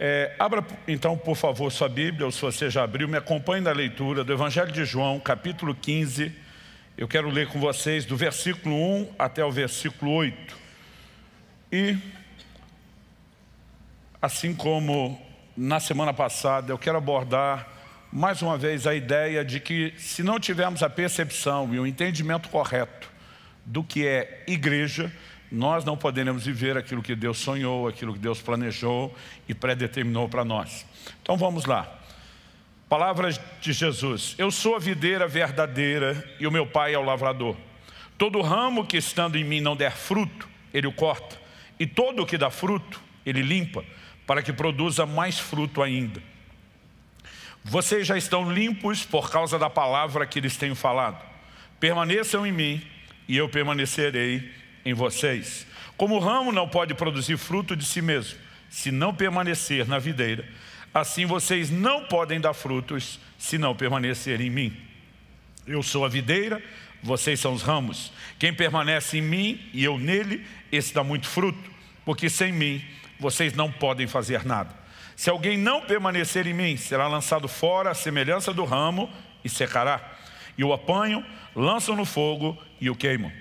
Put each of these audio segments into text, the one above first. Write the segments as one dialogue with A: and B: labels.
A: É, abra então, por favor, sua Bíblia, ou se você já abriu, me acompanhe na leitura do Evangelho de João, capítulo 15. Eu quero ler com vocês do versículo 1 até o versículo 8. E, assim como na semana passada, eu quero abordar mais uma vez a ideia de que, se não tivermos a percepção e o entendimento correto do que é igreja, nós não poderemos viver aquilo que Deus sonhou, aquilo que Deus planejou e predeterminou para nós. Então vamos lá. Palavras de Jesus: Eu sou a videira verdadeira e o meu pai é o lavrador. Todo ramo que estando em mim não der fruto, ele o corta, e todo o que dá fruto, ele limpa, para que produza mais fruto ainda. Vocês já estão limpos por causa da palavra que lhes tenho falado. Permaneçam em mim e eu permanecerei em vocês. Como o ramo não pode produzir fruto de si mesmo, se não permanecer na videira, assim vocês não podem dar frutos se não permanecer em mim. Eu sou a videira, vocês são os ramos. Quem permanece em mim e eu nele, esse dá muito fruto, porque sem mim vocês não podem fazer nada. Se alguém não permanecer em mim, será lançado fora à semelhança do ramo e secará. E o apanho lançam no fogo e o queimam.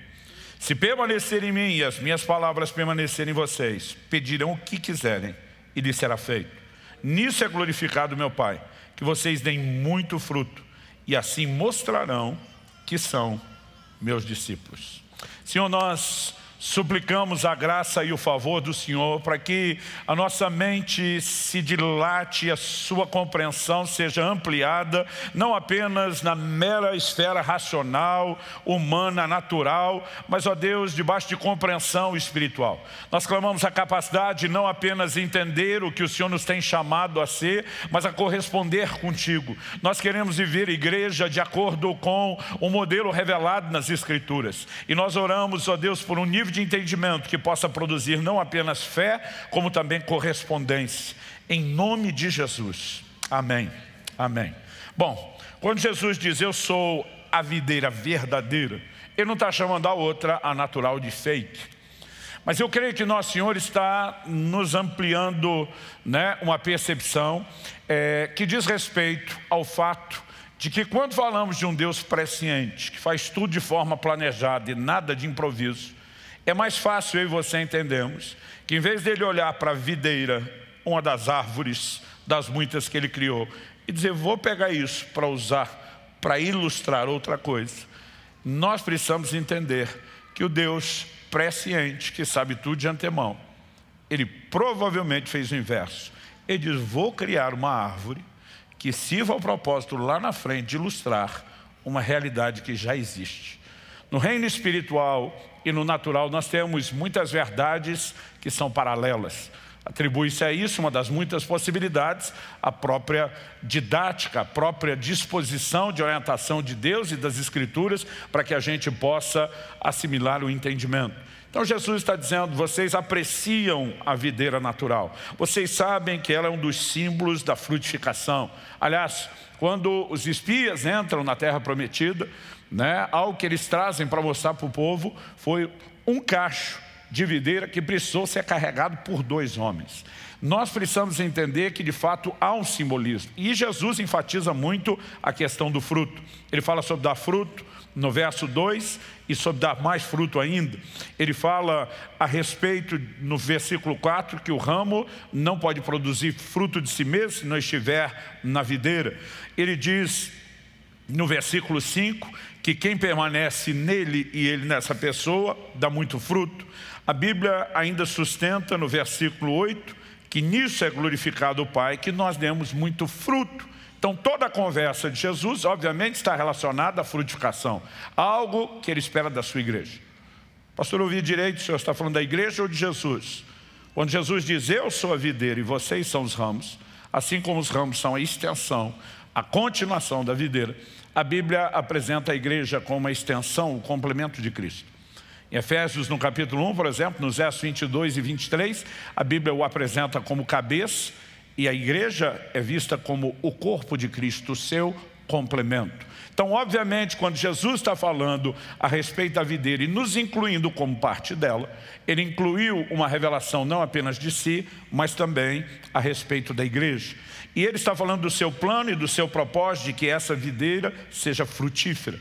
A: Se permanecer em mim e as minhas palavras permanecerem em vocês, pedirão o que quiserem e lhes será feito. Nisso é glorificado meu Pai, que vocês deem muito fruto e assim mostrarão que são meus discípulos. Senhor, nós Suplicamos a graça e o favor do Senhor para que a nossa mente se dilate, e a sua compreensão seja ampliada, não apenas na mera esfera racional, humana, natural, mas, ó Deus, debaixo de compreensão espiritual. Nós clamamos a capacidade não apenas entender o que o Senhor nos tem chamado a ser, mas a corresponder contigo. Nós queremos viver igreja de acordo com o modelo revelado nas Escrituras. E nós oramos, ó Deus, por um nível nível de entendimento que possa produzir não apenas fé, como também correspondência. Em nome de Jesus. Amém. Amém. Bom, quando Jesus diz, eu sou a videira verdadeira, ele não está chamando a outra a natural de fake. Mas eu creio que Nosso Senhor está nos ampliando né, uma percepção é, que diz respeito ao fato de que quando falamos de um Deus presciente, que faz tudo de forma planejada e nada de improviso, é mais fácil eu e você entendermos que em vez dele olhar para a videira, uma das árvores, das muitas que ele criou, e dizer, vou pegar isso para usar, para ilustrar outra coisa, nós precisamos entender que o Deus presciente, que sabe tudo de antemão, ele provavelmente fez o inverso. Ele diz, vou criar uma árvore que sirva ao propósito lá na frente de ilustrar uma realidade que já existe. No reino espiritual, e no natural nós temos muitas verdades que são paralelas. Atribui-se a isso uma das muitas possibilidades, a própria didática, a própria disposição de orientação de Deus e das Escrituras para que a gente possa assimilar o entendimento. Então Jesus está dizendo, vocês apreciam a videira natural, vocês sabem que ela é um dos símbolos da frutificação. Aliás, quando os espias entram na terra prometida, né, algo que eles trazem para mostrar para o povo foi um cacho de videira que precisou ser carregado por dois homens. Nós precisamos entender que de fato há um simbolismo. E Jesus enfatiza muito a questão do fruto. Ele fala sobre dar fruto no verso 2 e sobre dar mais fruto ainda. Ele fala a respeito no versículo 4 que o ramo não pode produzir fruto de si mesmo se não estiver na videira. Ele diz no versículo 5, que quem permanece nele e ele nessa pessoa dá muito fruto. A Bíblia ainda sustenta no versículo 8 que nisso é glorificado o Pai, que nós demos muito fruto. Então toda a conversa de Jesus, obviamente, está relacionada à frutificação, algo que ele espera da sua igreja. Pastor, ouvi direito, o senhor está falando da igreja ou de Jesus? Quando Jesus diz, eu sou a videira e vocês são os ramos, assim como os ramos são a extensão, a continuação da videira, a Bíblia apresenta a igreja como uma extensão, o um complemento de Cristo. Em Efésios, no capítulo 1, por exemplo, nos versos 22 e 23, a Bíblia o apresenta como cabeça e a igreja é vista como o corpo de Cristo, o seu complemento. Então, obviamente, quando Jesus está falando a respeito da videira e nos incluindo como parte dela, ele incluiu uma revelação não apenas de si, mas também a respeito da igreja. E ele está falando do seu plano e do seu propósito de que essa videira seja frutífera.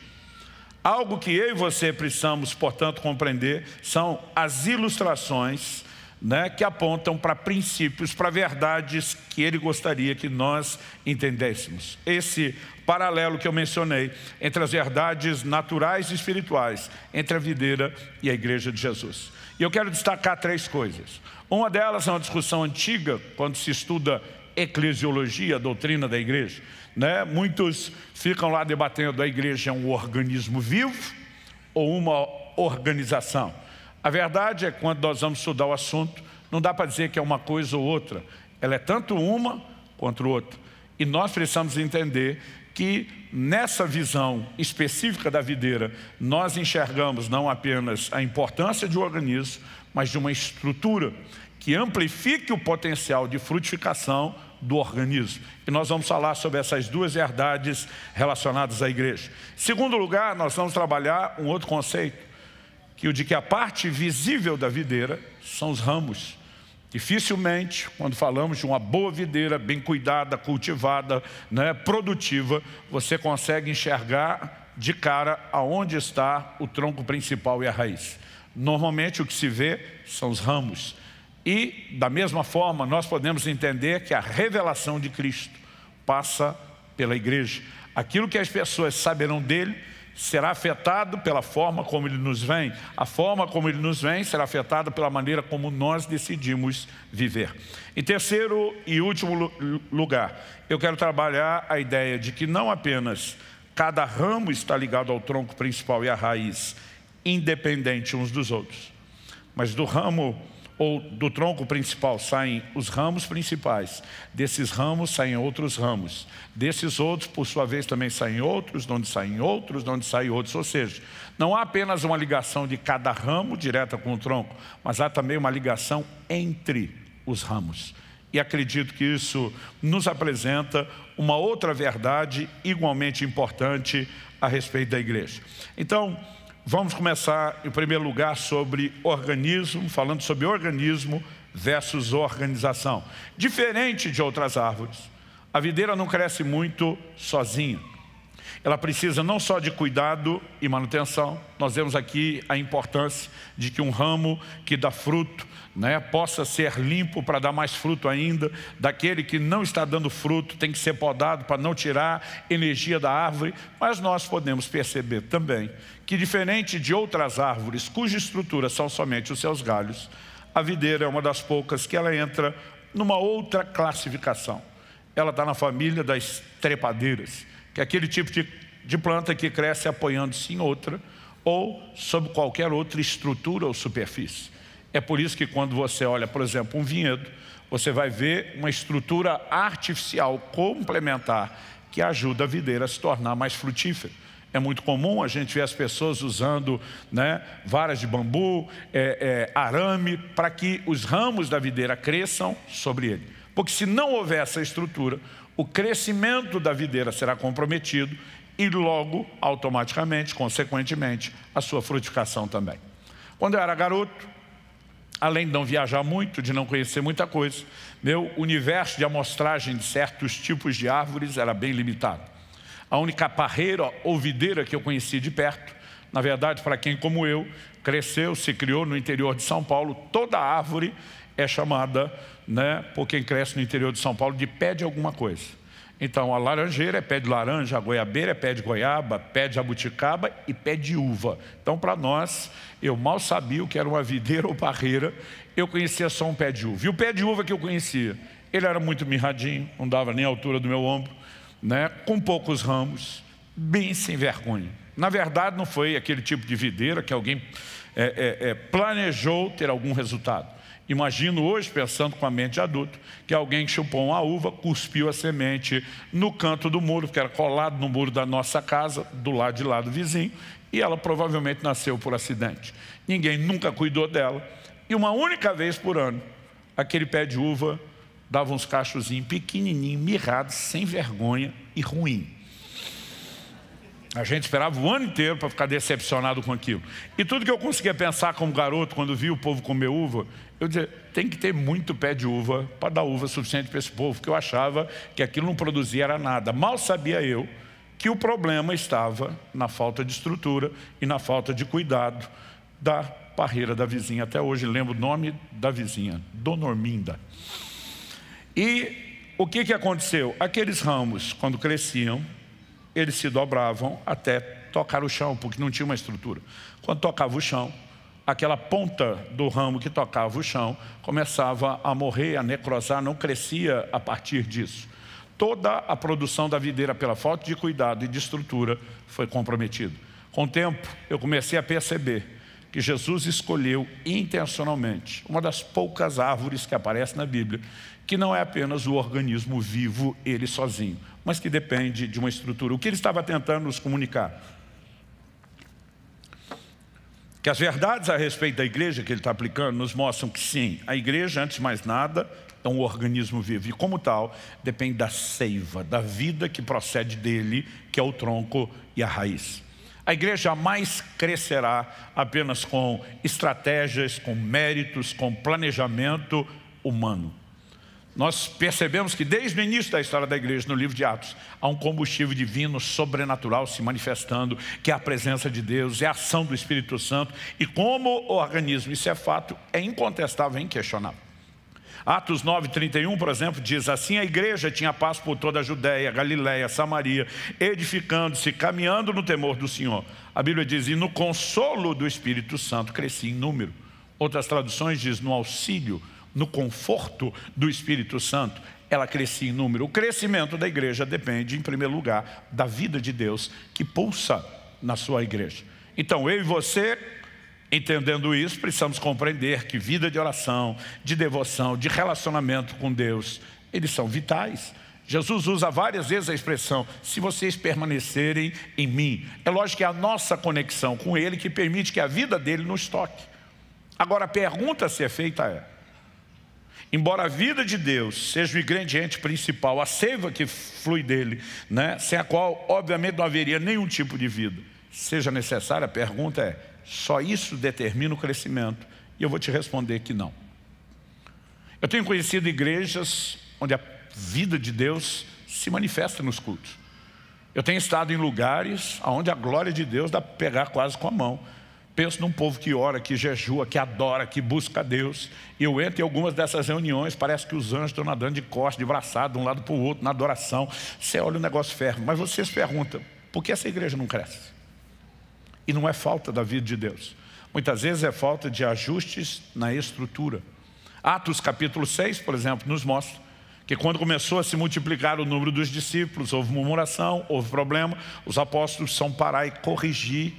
A: Algo que eu e você precisamos, portanto, compreender são as ilustrações né, que apontam para princípios, para verdades que ele gostaria que nós entendêssemos. Esse paralelo que eu mencionei entre as verdades naturais e espirituais, entre a videira e a igreja de Jesus. E eu quero destacar três coisas. Uma delas é uma discussão antiga, quando se estuda eclesiologia, a doutrina da igreja. Né? Muitos ficam lá debatendo a igreja é um organismo vivo ou uma organização. A verdade é que quando nós vamos estudar o assunto, não dá para dizer que é uma coisa ou outra. Ela é tanto uma quanto outra. E nós precisamos entender que nessa visão específica da videira, nós enxergamos não apenas a importância de um organismo, mas de uma estrutura que amplifique o potencial de frutificação do organismo. E nós vamos falar sobre essas duas verdades relacionadas à igreja. segundo lugar, nós vamos trabalhar um outro conceito, que o de que a parte visível da videira são os ramos. Dificilmente, quando falamos de uma boa videira, bem cuidada, cultivada, né, produtiva, você consegue enxergar de cara aonde está o tronco principal e a raiz. Normalmente o que se vê são os ramos. E, da mesma forma, nós podemos entender que a revelação de Cristo passa pela igreja. Aquilo que as pessoas saberão dele será afetado pela forma como ele nos vem. A forma como ele nos vem será afetada pela maneira como nós decidimos viver. Em terceiro e último lugar, eu quero trabalhar a ideia de que não apenas cada ramo está ligado ao tronco principal e à raiz, independente uns dos outros, mas do ramo ou do tronco principal saem os ramos principais, desses ramos saem outros ramos, desses outros, por sua vez, também saem outros, de onde saem outros, de onde saem outros. Ou seja, não há apenas uma ligação de cada ramo direta com o tronco, mas há também uma ligação entre os ramos. E acredito que isso nos apresenta uma outra verdade igualmente importante a respeito da igreja. Então, Vamos começar, em primeiro lugar, sobre organismo, falando sobre organismo versus organização. Diferente de outras árvores, a videira não cresce muito sozinha. Ela precisa não só de cuidado e manutenção, nós vemos aqui a importância de que um ramo que dá fruto né, possa ser limpo para dar mais fruto ainda, daquele que não está dando fruto, tem que ser podado para não tirar energia da árvore, mas nós podemos perceber também que diferente de outras árvores, cuja estrutura são somente os seus galhos, a videira é uma das poucas que ela entra numa outra classificação. Ela está na família das trepadeiras, que é aquele tipo de, de planta que cresce apoiando-se em outra, ou sob qualquer outra estrutura ou superfície. É por isso que quando você olha, por exemplo, um vinhedo, você vai ver uma estrutura artificial complementar que ajuda a videira a se tornar mais frutífera. É muito comum a gente ver as pessoas usando né, varas de bambu, é, é, arame, para que os ramos da videira cresçam sobre ele. Porque se não houver essa estrutura, o crescimento da videira será comprometido e logo, automaticamente, consequentemente, a sua frutificação também. Quando eu era garoto, além de não viajar muito, de não conhecer muita coisa, meu universo de amostragem de certos tipos de árvores era bem limitado. A única parreira ou videira que eu conheci de perto, na verdade, para quem como eu, cresceu, se criou no interior de São Paulo, toda árvore é chamada, né, por quem cresce no interior de São Paulo, de pé de alguma coisa. Então, a laranjeira é pé de laranja, a goiabeira é pé de goiaba, pé de abuticaba e pé de uva. Então, para nós, eu mal sabia o que era uma videira ou parreira, eu conhecia só um pé de uva. E o pé de uva que eu conhecia, ele era muito mirradinho, não dava nem a altura do meu ombro, né? com poucos ramos, bem sem vergonha. Na verdade, não foi aquele tipo de videira que alguém é, é, é, planejou ter algum resultado. Imagino hoje, pensando com a mente de adulto, que alguém chupou uma uva, cuspiu a semente no canto do muro, que era colado no muro da nossa casa, do lado de lá do vizinho, e ela provavelmente nasceu por acidente. Ninguém nunca cuidou dela. E uma única vez por ano, aquele pé de uva dava uns cachozinhos pequenininho, mirrados, sem vergonha e ruim. A gente esperava o ano inteiro para ficar decepcionado com aquilo. E tudo que eu conseguia pensar como garoto, quando via o povo comer uva, eu dizia, tem que ter muito pé de uva para dar uva suficiente para esse povo, porque eu achava que aquilo não produzia era nada. Mal sabia eu que o problema estava na falta de estrutura e na falta de cuidado da parreira da vizinha. Até hoje lembro o nome da vizinha, Donorminda. E o que, que aconteceu? Aqueles ramos, quando cresciam, eles se dobravam até tocar o chão, porque não tinha uma estrutura. Quando tocava o chão, aquela ponta do ramo que tocava o chão começava a morrer, a necrosar, não crescia a partir disso. Toda a produção da videira, pela falta de cuidado e de estrutura, foi comprometida. Com o tempo, eu comecei a perceber que Jesus escolheu intencionalmente uma das poucas árvores que aparece na Bíblia, que não é apenas o organismo vivo ele sozinho, mas que depende de uma estrutura. O que ele estava tentando nos comunicar? Que as verdades a respeito da igreja que ele está aplicando nos mostram que sim, a igreja, antes de mais nada, é um organismo vivo e, como tal, depende da seiva, da vida que procede dele, que é o tronco e a raiz. A igreja jamais crescerá apenas com estratégias, com méritos, com planejamento humano nós percebemos que desde o início da história da igreja, no livro de Atos, há um combustível divino sobrenatural se manifestando, que é a presença de Deus, é a ação do Espírito Santo, e como organismo, isso é fato, é incontestável, é inquestionável. Atos 9, 31, por exemplo, diz assim, a igreja tinha paz por toda a Judéia, Galiléia, Samaria, edificando-se, caminhando no temor do Senhor. A Bíblia diz, e no consolo do Espírito Santo crescia em número. Outras traduções diz, no auxílio no conforto do Espírito Santo, ela crescia em número. O crescimento da igreja depende, em primeiro lugar, da vida de Deus que pulsa na sua igreja. Então, eu e você, entendendo isso, precisamos compreender que vida de oração, de devoção, de relacionamento com Deus, eles são vitais. Jesus usa várias vezes a expressão, se vocês permanecerem em mim. É lógico que é a nossa conexão com Ele que permite que a vida dele nos toque. Agora, a pergunta a ser feita é, embora a vida de Deus seja o ingrediente principal, a seiva que flui dele, né, sem a qual, obviamente, não haveria nenhum tipo de vida, seja necessária, a pergunta é, só isso determina o crescimento? E eu vou te responder que não. Eu tenho conhecido igrejas onde a vida de Deus se manifesta nos cultos. Eu tenho estado em lugares onde a glória de Deus dá para pegar quase com a mão. Penso num povo que ora, que jejua, que adora, que busca a Deus. E eu entro em algumas dessas reuniões, parece que os anjos estão nadando de costas, de braçada, de um lado para o outro, na adoração. Você olha o negócio ferro. Mas você se pergunta, por que essa igreja não cresce? E não é falta da vida de Deus. Muitas vezes é falta de ajustes na estrutura. Atos capítulo 6, por exemplo, nos mostra que quando começou a se multiplicar o número dos discípulos, houve murmuração, houve problema, os apóstolos são parar e corrigir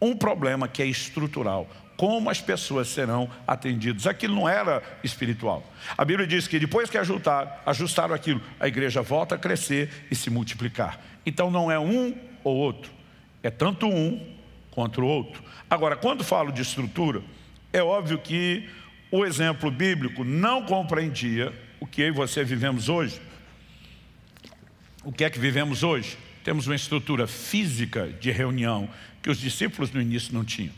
A: um problema que é estrutural. Como as pessoas serão atendidas? Aquilo não era espiritual. A Bíblia diz que depois que ajustaram, ajustaram aquilo, a igreja volta a crescer e se multiplicar. Então não é um ou outro, é tanto um quanto o outro. Agora, quando falo de estrutura, é óbvio que o exemplo bíblico não compreendia o que eu e você vivemos hoje. O que é que vivemos hoje? Temos uma estrutura física de reunião, que os discípulos no início não tinham.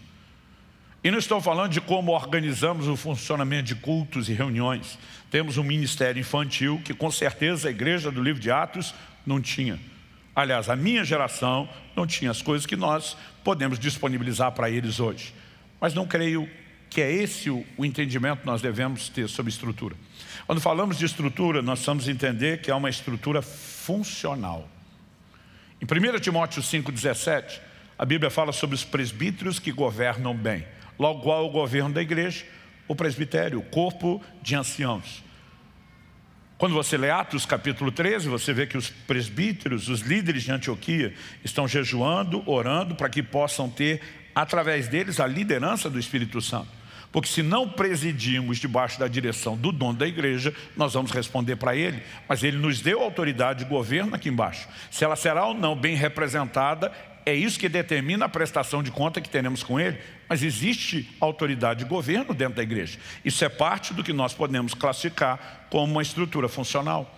A: E não estou falando de como organizamos o funcionamento de cultos e reuniões. Temos um ministério infantil que com certeza a igreja do livro de Atos não tinha. Aliás, a minha geração não tinha as coisas que nós podemos disponibilizar para eles hoje. Mas não creio que é esse o, entendimento que nós devemos ter sobre estrutura. Quando falamos de estrutura, nós precisamos entender que é uma estrutura funcional. Em 1 Timóteo 5,17, a Bíblia fala sobre os presbíteros que governam bem. Logo ao é governo da igreja, o presbitério, o corpo de anciãos. Quando você lê Atos capítulo 13, você vê que os presbíteros, os líderes de Antioquia, estão jejuando, orando, para que possam ter, através deles, a liderança do Espírito Santo. Porque se não presidirmos debaixo da direção do dono da igreja, nós vamos responder para ele, mas ele nos deu autoridade de governo aqui embaixo. Se ela será ou não bem representada, é isso que determina a prestação de conta que teremos com ele, mas existe autoridade de governo dentro da igreja. Isso é parte do que nós podemos classificar como uma estrutura funcional.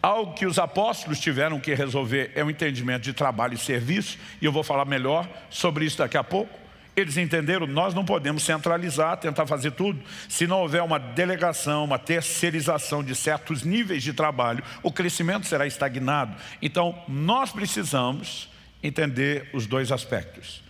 A: Algo que os apóstolos tiveram que resolver é o entendimento de trabalho e serviço, e eu vou falar melhor sobre isso daqui a pouco. Eles entenderam, nós não podemos centralizar, tentar fazer tudo. Se não houver uma delegação, uma terceirização de certos níveis de trabalho, o crescimento será estagnado. Então, nós precisamos entender os dois aspectos.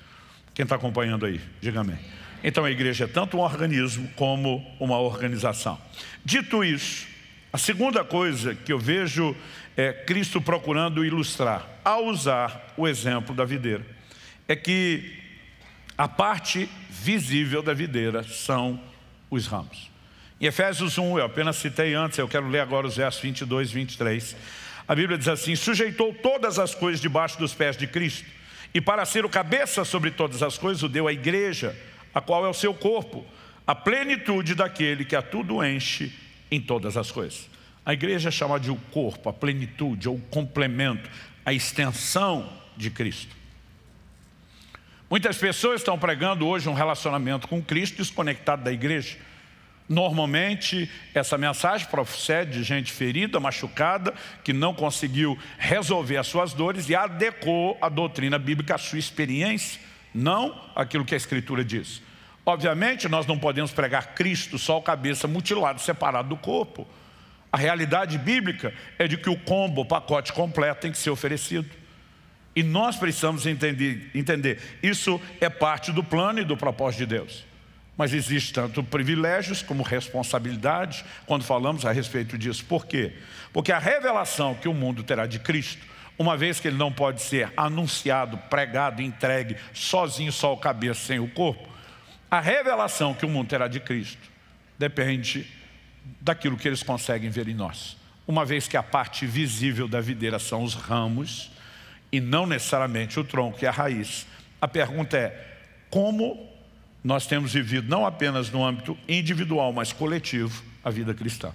A: Quem está acompanhando aí, diga amém. Então a igreja é tanto um organismo como uma organização. Dito isso, a segunda coisa que eu vejo é Cristo procurando ilustrar, ao usar o exemplo da videira, é que a parte visível da videira são os ramos. Em Efésios 1, eu apenas citei antes, eu quero ler agora os versos 22 e 23. A Bíblia diz assim: sujeitou todas as coisas debaixo dos pés de Cristo, e para ser o cabeça sobre todas as coisas, o deu à igreja, a qual é o seu corpo, a plenitude daquele que a tudo enche em todas as coisas. A igreja é chamada de o corpo, a plenitude, ou o complemento, a extensão de Cristo. Muitas pessoas estão pregando hoje um relacionamento com Cristo desconectado da igreja. Normalmente, essa mensagem procede de gente ferida, machucada, que não conseguiu resolver as suas dores e adequou a doutrina bíblica à sua experiência, não aquilo que a Escritura diz. Obviamente, nós não podemos pregar Cristo só o cabeça mutilado, separado do corpo. A realidade bíblica é de que o combo, o pacote completo tem que ser oferecido. E nós precisamos entender, entender, isso é parte do plano e do propósito de Deus. Mas existe tanto privilégios como responsabilidades quando falamos a respeito disso. Por quê? Porque a revelação que o mundo terá de Cristo, uma vez que ele não pode ser anunciado, pregado, entregue sozinho, só o cabeça, sem o corpo, a revelação que o mundo terá de Cristo depende daquilo que eles conseguem ver em nós. Uma vez que a parte visível da videira são os ramos, e não necessariamente o tronco e a raiz. A pergunta é, como nós temos vivido não apenas no âmbito individual, mas coletivo, a vida cristã.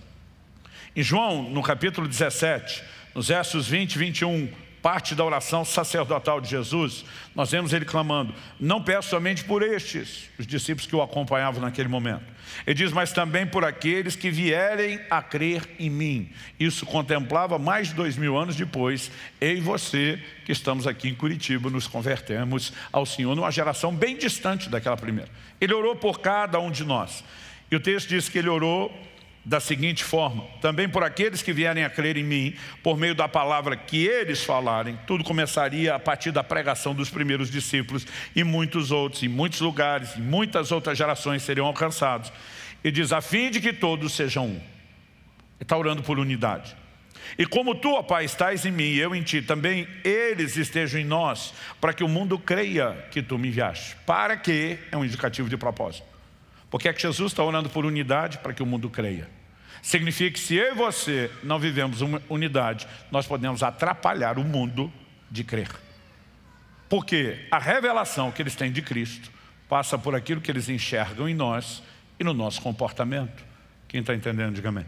A: Em João, no capítulo 17, nos versos 20 e 21, parte da oração sacerdotal de Jesus, nós vemos ele clamando, não peço somente por estes, os discípulos que o acompanhavam naquele momento. Ele diz, mas também por aqueles que vierem a crer em mim. Isso contemplava mais de dois mil anos depois, eu e você, que estamos aqui em Curitiba, nos convertemos ao Senhor, numa geração bem distante daquela primeira. Ele orou por cada um de nós. E o texto diz que ele orou da seguinte forma: também por aqueles que vierem a crer em mim, por meio da palavra que eles falarem, tudo começaria a partir da pregação dos primeiros discípulos e muitos outros, em muitos lugares, em muitas outras gerações seriam alcançados. E diz: a fim de que todos sejam um. Ele está orando por unidade. E como tu, ó Pai, estás em mim e eu em ti, também eles estejam em nós, para que o mundo creia que tu me enviaste. Para que é um indicativo de propósito porque é que Jesus está orando por unidade para que o mundo creia. Significa que se eu e você não vivemos uma unidade, nós podemos atrapalhar o mundo de crer. Porque a revelação que eles têm de Cristo passa por aquilo que eles enxergam em nós e no nosso comportamento. Quem está entendendo, diga amém.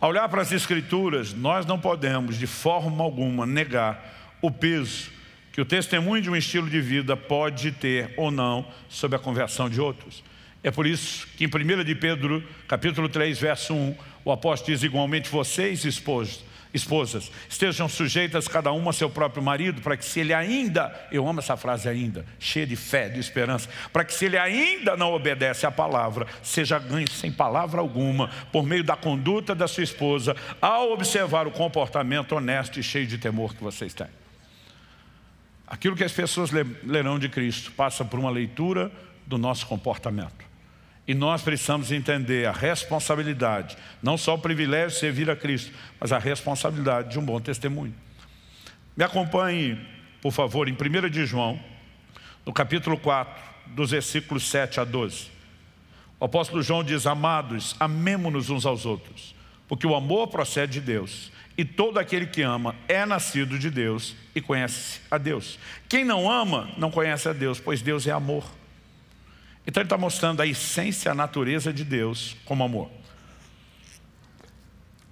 A: Ao olhar para as Escrituras, nós não podemos, de forma alguma, negar o peso que o testemunho de um estilo de vida pode ter ou não sobre a conversão de outros. É por isso que em 1 de Pedro, capítulo 3, verso 1, o apóstolo diz igualmente, vocês esposos, esposas, estejam sujeitas cada uma a seu próprio marido, para que se ele ainda, eu amo essa frase ainda, cheia de fé, de esperança, para que se ele ainda não obedece à palavra, seja ganho sem palavra alguma, por meio da conduta da sua esposa, ao observar o comportamento honesto e cheio de temor que vocês têm. Aquilo que as pessoas lerão de Cristo passa por uma leitura do nosso comportamento. E nós precisamos entender a responsabilidade, não só o privilégio de servir a Cristo, mas a responsabilidade de um bom testemunho. Me acompanhe, por favor, em 1 de João, no capítulo 4, dos versículos 7 a 12. O apóstolo João diz, amados, amemo-nos uns aos outros, porque o amor procede de Deus, e todo aquele que ama é nascido de Deus e conhece a Deus. Quem não ama, não conhece a Deus, pois Deus é amor. Então ele está mostrando a essência, a natureza de Deus como amor.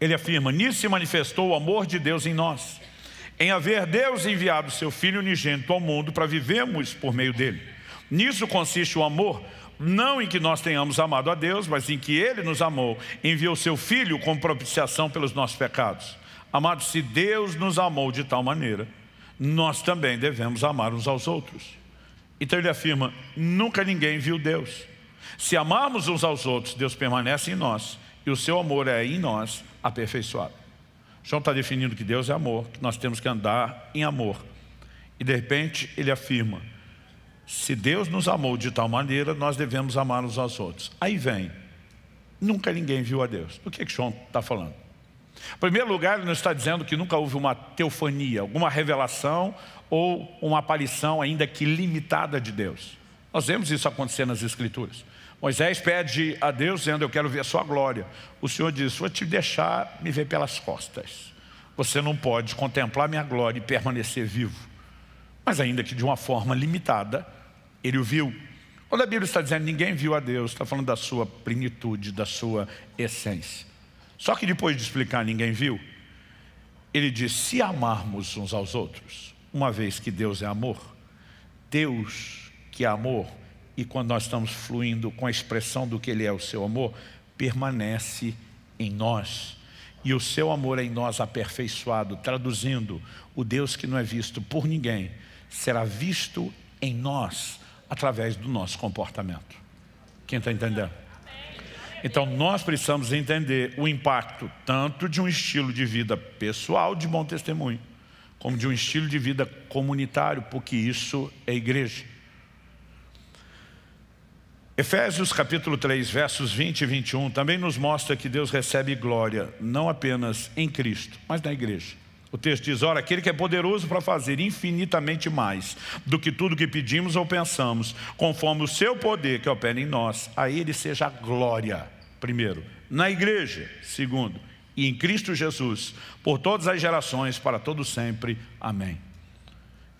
A: Ele afirma, nisso se manifestou o amor de Deus em nós, em haver Deus enviado seu Filho unigênito ao mundo para vivermos por meio dele. Nisso consiste o amor, não em que nós tenhamos amado a Deus, mas em que Ele nos amou, enviou seu Filho como propiciação pelos nossos pecados. Amados, se Deus nos amou de tal maneira, nós também devemos amar uns aos outros. Então ele afirma, nunca ninguém viu Deus. Se amarmos uns aos outros, Deus permanece em nós. E o seu amor é em nós aperfeiçoado. João está definindo que Deus é amor, que nós temos que andar em amor. E de repente ele afirma, se Deus nos amou de tal maneira, nós devemos amar uns aos outros. Aí vem, nunca ninguém viu a Deus. Do que, é que João está falando? Em primeiro lugar, ele não está dizendo que nunca houve uma teofania, alguma revelação ou uma aparição ainda que limitada de Deus. Nós vemos isso acontecer nas Escrituras. Moisés pede a Deus, dizendo, eu quero ver a sua glória. O Senhor diz, vou te deixar me ver pelas costas. Você não pode contemplar minha glória e permanecer vivo. Mas ainda que de uma forma limitada, ele o viu. Quando a Bíblia está dizendo, ninguém viu a Deus, está falando da sua plenitude, da sua essência. Só que depois de explicar, ninguém viu. Ele diz: se amarmos uns aos outros, uma vez que Deus é amor, Deus que é amor, e quando nós estamos fluindo com a expressão do que Ele é, o seu amor, permanece em nós. E o seu amor é em nós aperfeiçoado, traduzindo, o Deus que não é visto por ninguém será visto em nós através do nosso comportamento. Quem está entendendo? Então nós precisamos entender o impacto tanto de um estilo de vida pessoal de bom testemunho, como de um estilo de vida comunitário, porque isso é igreja. Efésios capítulo 3, versos 20 e 21 também nos mostra que Deus recebe glória não apenas em Cristo, mas na igreja. O texto diz: Ora, aquele que é poderoso para fazer infinitamente mais do que tudo que pedimos ou pensamos, conforme o seu poder que opera em nós, a ele seja a glória, primeiro, na igreja, segundo, e em Cristo Jesus, por todas as gerações, para todo sempre. Amém.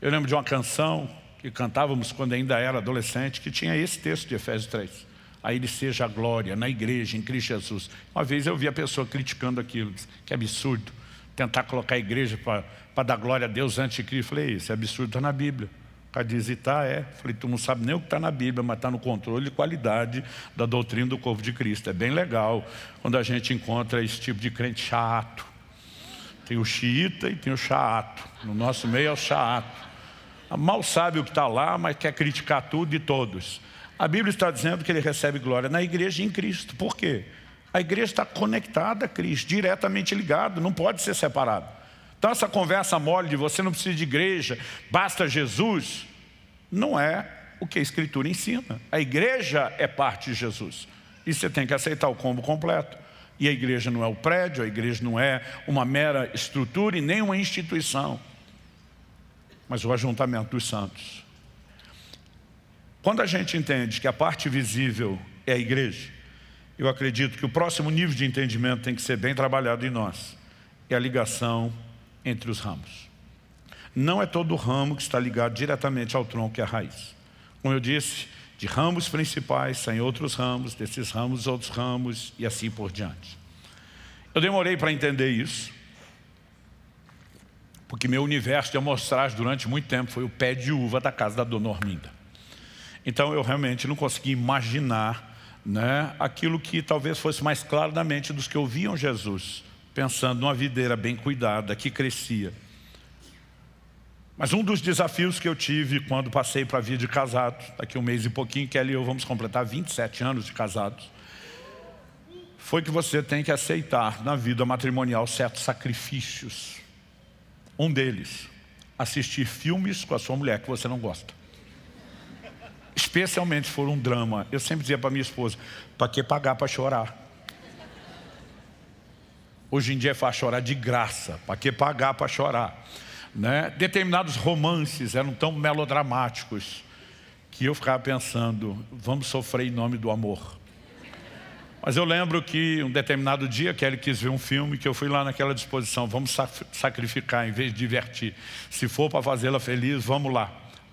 A: Eu lembro de uma canção que cantávamos quando ainda era adolescente, que tinha esse texto de Efésios 3 a ele seja a glória na igreja, em Cristo Jesus. Uma vez eu vi a pessoa criticando aquilo, que absurdo tentar colocar a igreja para dar glória a Deus Cristo, Falei, isso é absurdo, está na Bíblia. O cara diz, tá, é. Falei, tu não sabe nem o que está na Bíblia, mas está no controle e qualidade da doutrina do corpo de Cristo. É bem legal quando a gente encontra esse tipo de crente chato. Tem o xiita e tem o chato. No nosso meio é o chato. Mal sabe o que está lá, mas quer criticar tudo e todos. A Bíblia está dizendo que ele recebe glória na igreja e em Cristo. Por quê? A igreja está conectada, Cristo, diretamente ligada, não pode ser separada. Então essa conversa mole de você não precisa de igreja, basta Jesus, não é o que a Escritura ensina. A igreja é parte de Jesus. E você tem que aceitar o combo completo. E a igreja não é o prédio, a igreja não é uma mera estrutura e nem uma instituição. Mas o ajuntamento dos santos. Quando a gente entende que a parte visível é a igreja, eu acredito que o próximo nível de entendimento tem que ser bem trabalhado em nós. É a ligação entre os ramos. Não é todo ramo que está ligado diretamente ao tronco e à raiz. Como eu disse, de ramos principais saem outros ramos, desses ramos outros ramos e assim por diante. Eu demorei para entender isso, porque meu universo de amostragem durante muito tempo foi o pé de uva da casa da dona Orminda. Então eu realmente não consegui imaginar né, aquilo que talvez fosse mais claro na mente dos que ouviam Jesus, pensando numa videira bem cuidada, que crescia. Mas um dos desafios que eu tive quando passei para a vida de casado, daqui um mês e pouquinho, Kelly e eu vamos completar 27 anos de casados, foi que você tem que aceitar na vida matrimonial certos sacrifícios. Um deles, assistir filmes com a sua mulher que você não gosta especialmente se for um drama, eu sempre dizia para minha esposa, para que pagar para chorar? Hoje em dia é para chorar de graça, para que pagar para chorar? Né? Determinados romances eram tão melodramáticos que eu ficava pensando, vamos sofrer em nome do amor. Mas eu lembro que um determinado dia que ele quis ver um filme, que eu fui lá naquela disposição, vamos sacrificar em vez de divertir. Se for para fazê-la feliz, vamos lá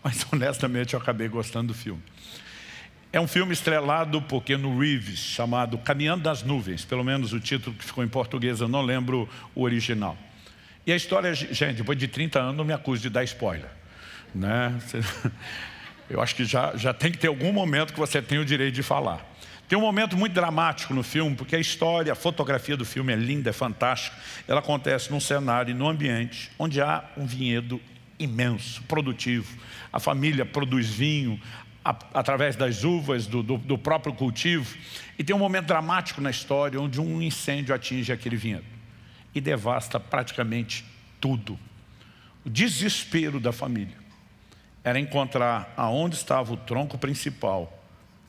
A: mas honestamente eu acabei gostando do filme. É um filme estrelado por Keanu Reeves, chamado Caminhando das Nuvens, pelo menos o título que ficou em português, eu não lembro o original. E a história, gente, depois de 30 anos não me acuso de dar spoiler. Né? Eu acho que já, já tem que ter algum momento que você tem o direito de falar. Tem um momento muito dramático no filme, porque a história, a fotografia do filme é linda, é fantástica. Ela acontece num cenário, num ambiente, onde há um vinhedo imenso, produtivo. A família produz vinho a, através das uvas, do, do, do próprio cultivo. E tem um momento dramático na história onde um incêndio atinge aquele vinhedo e devasta praticamente tudo. O desespero da família era encontrar aonde estava o tronco principal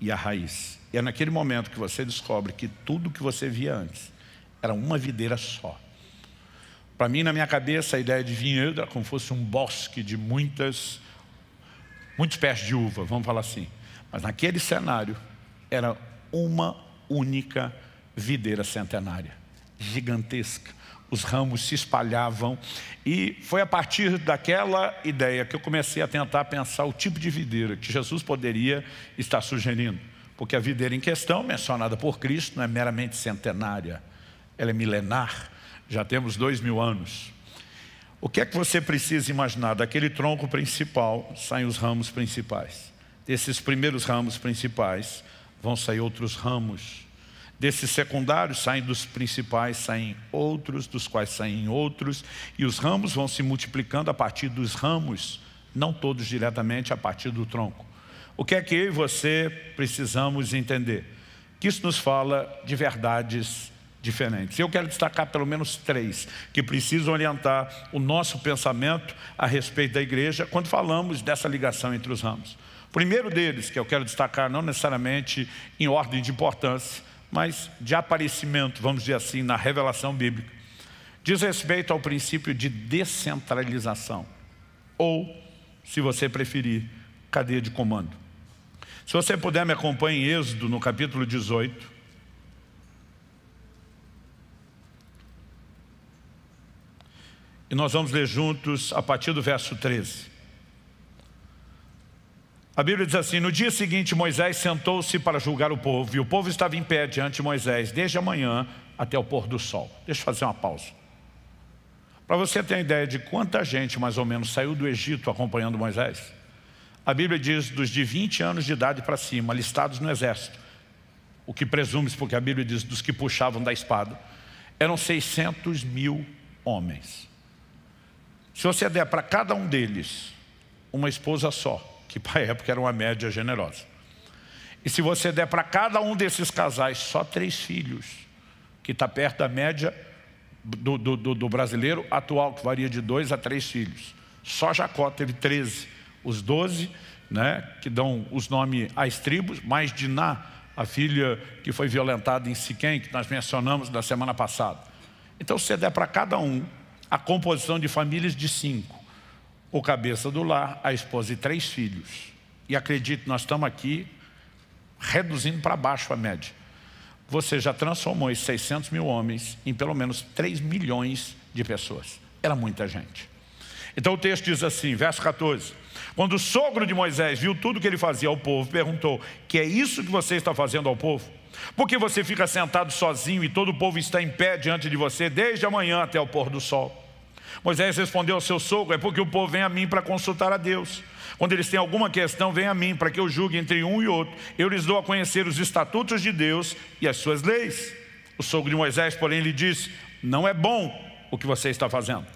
A: e a raiz. E é naquele momento que você descobre que tudo que você via antes era uma videira só. Para mim, na minha cabeça, a ideia de vinhedo era é como fosse um bosque de muitas, muitos pés de uva, vamos falar assim. Mas naquele cenário, era uma única videira centenária, gigantesca. Os ramos se espalhavam e foi a partir daquela ideia que eu comecei a tentar pensar o tipo de videira que Jesus poderia estar sugerindo. Porque a videira em questão, mencionada por Cristo, não é meramente centenária, ela é milenar, já temos dois mil anos. O que é que você precisa imaginar? Daquele tronco principal saem os ramos principais. Desses primeiros ramos principais vão sair outros ramos. Desses secundários saem dos principais, saem outros, dos quais saem outros. E os ramos vão se multiplicando a partir dos ramos, não todos diretamente, a partir do tronco. O que é que eu e você precisamos entender? Que isso nos fala de verdades diferentes. Eu quero destacar pelo menos três que precisam orientar o nosso pensamento a respeito da igreja quando falamos dessa ligação entre os ramos. O primeiro deles, que eu quero destacar, não necessariamente em ordem de importância, mas de aparecimento, vamos dizer assim, na revelação bíblica, diz respeito ao princípio de descentralização, ou, se você preferir, cadeia de comando. Se você puder, me acompanhe em Êxodo, no capítulo 18, E nós vamos ler juntos a partir do verso 13. A Bíblia diz assim, no dia seguinte Moisés sentou-se para julgar o povo e o povo estava em pé diante de Moisés desde a manhã até o pôr do sol. Deixa eu fazer uma pausa. Para você ter uma ideia de quanta gente mais ou menos saiu do Egito acompanhando Moisés, a Bíblia diz dos de 20 anos de idade para cima, listados no exército, o que presume-se porque a Bíblia diz dos que puxavam da espada, eram 600 mil homens. Se você der para cada um deles uma esposa só, que para a época era uma média generosa, e se você der para cada um desses casais só três filhos, que está perto da média do, do, do, brasileiro atual, que varia de dois a três filhos. Só Jacó teve 13. Os 12, né, que dão os nomes às tribos, mais Diná, a filha que foi violentada em Siquém, que nós mencionamos da semana passada. Então, se você der para cada um a composição de famílias de cinco. O cabeça do lar, a esposa e três filhos. E acredite, nós estamos aqui reduzindo para baixo a média. Você já transformou esses 600 mil homens em pelo menos 3 milhões de pessoas. Era muita gente. Então o texto diz assim, verso 14. Quando o sogro de Moisés viu tudo que ele fazia ao povo, perguntou, que é isso que você está fazendo ao povo? Porque você fica sentado sozinho e todo o povo está em pé diante de você, desde amanhã até o pôr do sol? Moisés respondeu ao seu sogro, é porque o povo vem a mim para consultar a Deus. Quando eles têm alguma questão, vem a mim para que eu julgue entre um e outro. Eu lhes dou a conhecer os estatutos de Deus e as suas leis. O sogro de Moisés, porém, lhe disse, não é bom o que você está fazendo.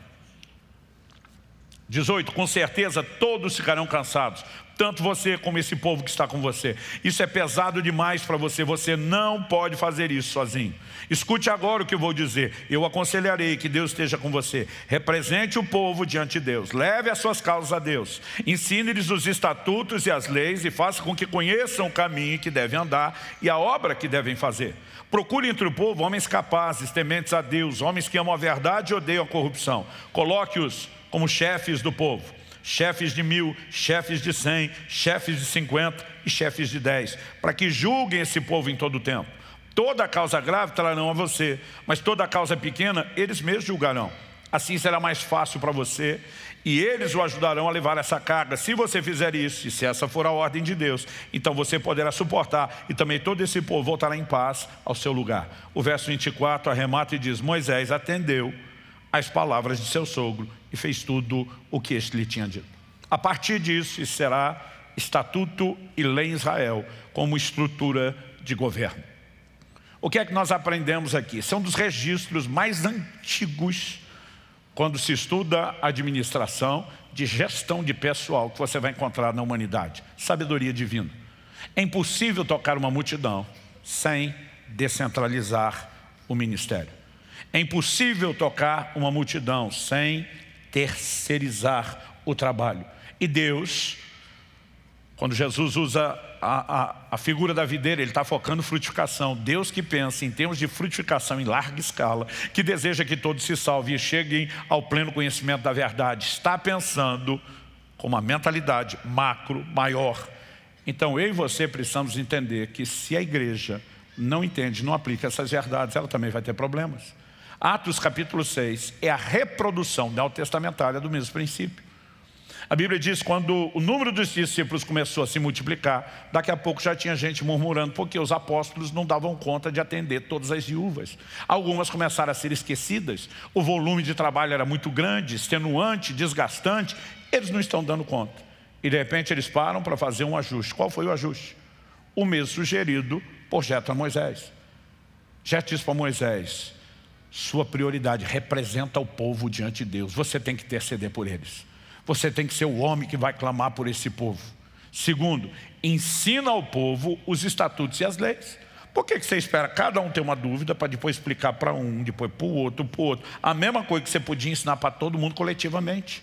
A: 18, com certeza todos ficarão cansados, tanto você como esse povo que está com você. Isso é pesado demais para você, você não pode fazer isso sozinho. Escute agora o que eu vou dizer. Eu aconselharei que Deus esteja com você. Represente o povo diante de Deus. Leve as suas causas a Deus. Ensine-lhes os estatutos e as leis e faça com que conheçam o caminho que devem andar e a obra que devem fazer. Procure entre o povo homens capazes, tementes a Deus, homens que amam a verdade e odeiam a corrupção. Coloque-os como chefes do povo chefes de mil, chefes de cem, chefes de cinquenta e chefes de dez, para que julguem esse povo em todo o tempo. Toda causa grave trarão a você, mas toda causa pequena eles mesmos julgarão. Assim será mais fácil para você e eles o ajudarão a levar essa carga. Se você fizer isso, e se essa for a ordem de Deus, então você poderá suportar e também todo esse povo voltará em paz ao seu lugar. O verso 24 arremata e diz: Moisés atendeu as palavras de seu sogro e fez tudo o que este lhe tinha dito. A partir disso, isso será estatuto e lei em Israel, como estrutura de governo. O que é que nós aprendemos aqui? São dos registros mais antigos, quando se estuda administração, de gestão de pessoal que você vai encontrar na humanidade. Sabedoria divina. É impossível tocar uma multidão sem descentralizar o ministério. É impossível tocar uma multidão sem terceirizar o trabalho. E Deus, quando Jesus usa a, a, a figura da videira, ele está focando frutificação. Deus que pensa em termos de frutificação em larga escala, que deseja que todos se salvem e cheguem ao pleno conhecimento da verdade, está pensando com uma mentalidade macro, maior. Então eu e você precisamos entender que se a igreja não entende, não aplica essas verdades, ela também vai ter problemas. Atos capítulo 6 é a reprodução da testamentária do mesmo princípio. A Bíblia diz quando o número dos discípulos começou a se multiplicar, daqui a pouco já tinha gente murmurando, porque os apóstolos não davam conta de atender todas as viúvas. Algumas começaram a ser esquecidas, o volume de trabalho era muito grande, extenuante, desgastante, eles não estão dando conta. E de repente eles param para fazer um ajuste. Qual foi o ajuste? O mesmo sugerido por Jetro a Moisés. Jetro disse para Moisés, sua prioridade representa o povo diante de Deus. Você tem que interceder por eles. Você tem que ser o homem que vai clamar por esse povo. Segundo, ensina ao povo os estatutos e as leis. Por que, que você espera cada um ter uma dúvida para depois explicar para um, depois para o outro, para o outro? A mesma coisa que você podia ensinar para todo mundo coletivamente.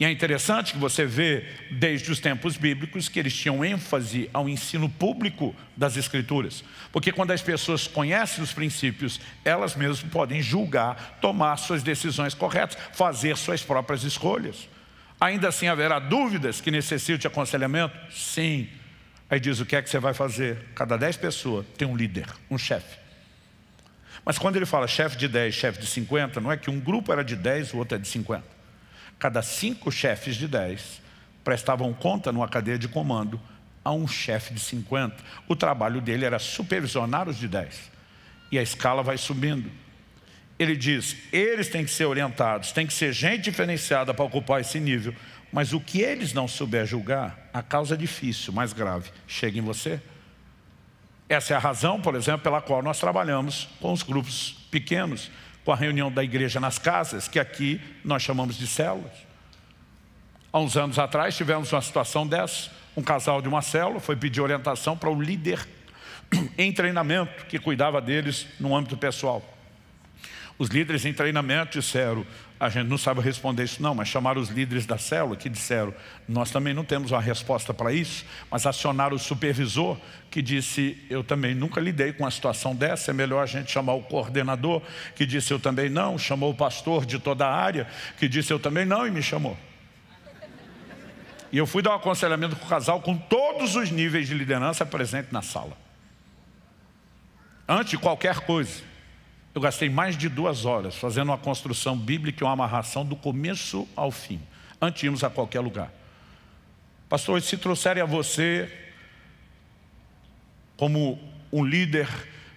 A: E é interessante que você vê, desde os tempos bíblicos, que eles tinham ênfase ao ensino público das Escrituras. Porque quando as pessoas conhecem os princípios, elas mesmas podem julgar, tomar suas decisões corretas, fazer suas próprias escolhas. Ainda assim haverá dúvidas que necessitem de aconselhamento? Sim. Aí diz, o que é que você vai fazer? Cada dez pessoas tem um líder, um chefe. Mas quando ele fala chefe de 10, chefe de 50, não é que um grupo era de 10, o outro é de 50. Cada cinco chefes de dez prestavam conta numa cadeia de comando a um chefe de 50. O trabalho dele era supervisionar os de dez. E a escala vai subindo. Ele diz, eles têm que ser orientados, tem que ser gente diferenciada para ocupar esse nível. Mas o que eles não souber julgar, a causa é difícil, mais grave, chega em você. Essa é a razão, por exemplo, pela qual nós trabalhamos com os grupos pequenos com a reunião da igreja nas casas, que aqui nós chamamos de células. Há uns anos atrás tivemos uma situação dessa, um casal de uma célula foi pedir orientação para o líder em treinamento que cuidava deles no âmbito pessoal. Os líderes em treinamento disseram, a gente não sabe responder isso não, mas chamaram os líderes da célula que disseram, nós também não temos uma resposta para isso, mas acionaram o supervisor que disse, eu também nunca lidei com uma situação dessa, é melhor a gente chamar o coordenador, que disse eu também não, chamou o pastor de toda a área, que disse eu também não e me chamou. E eu fui dar um aconselhamento com o casal com todos os níveis de liderança presente na sala. Antes de qualquer coisa. Eu gastei mais de duas horas fazendo uma construção bíblica e uma amarração do começo ao fim, antes de irmos a qualquer lugar. Pastor, se trouxerem a você como um líder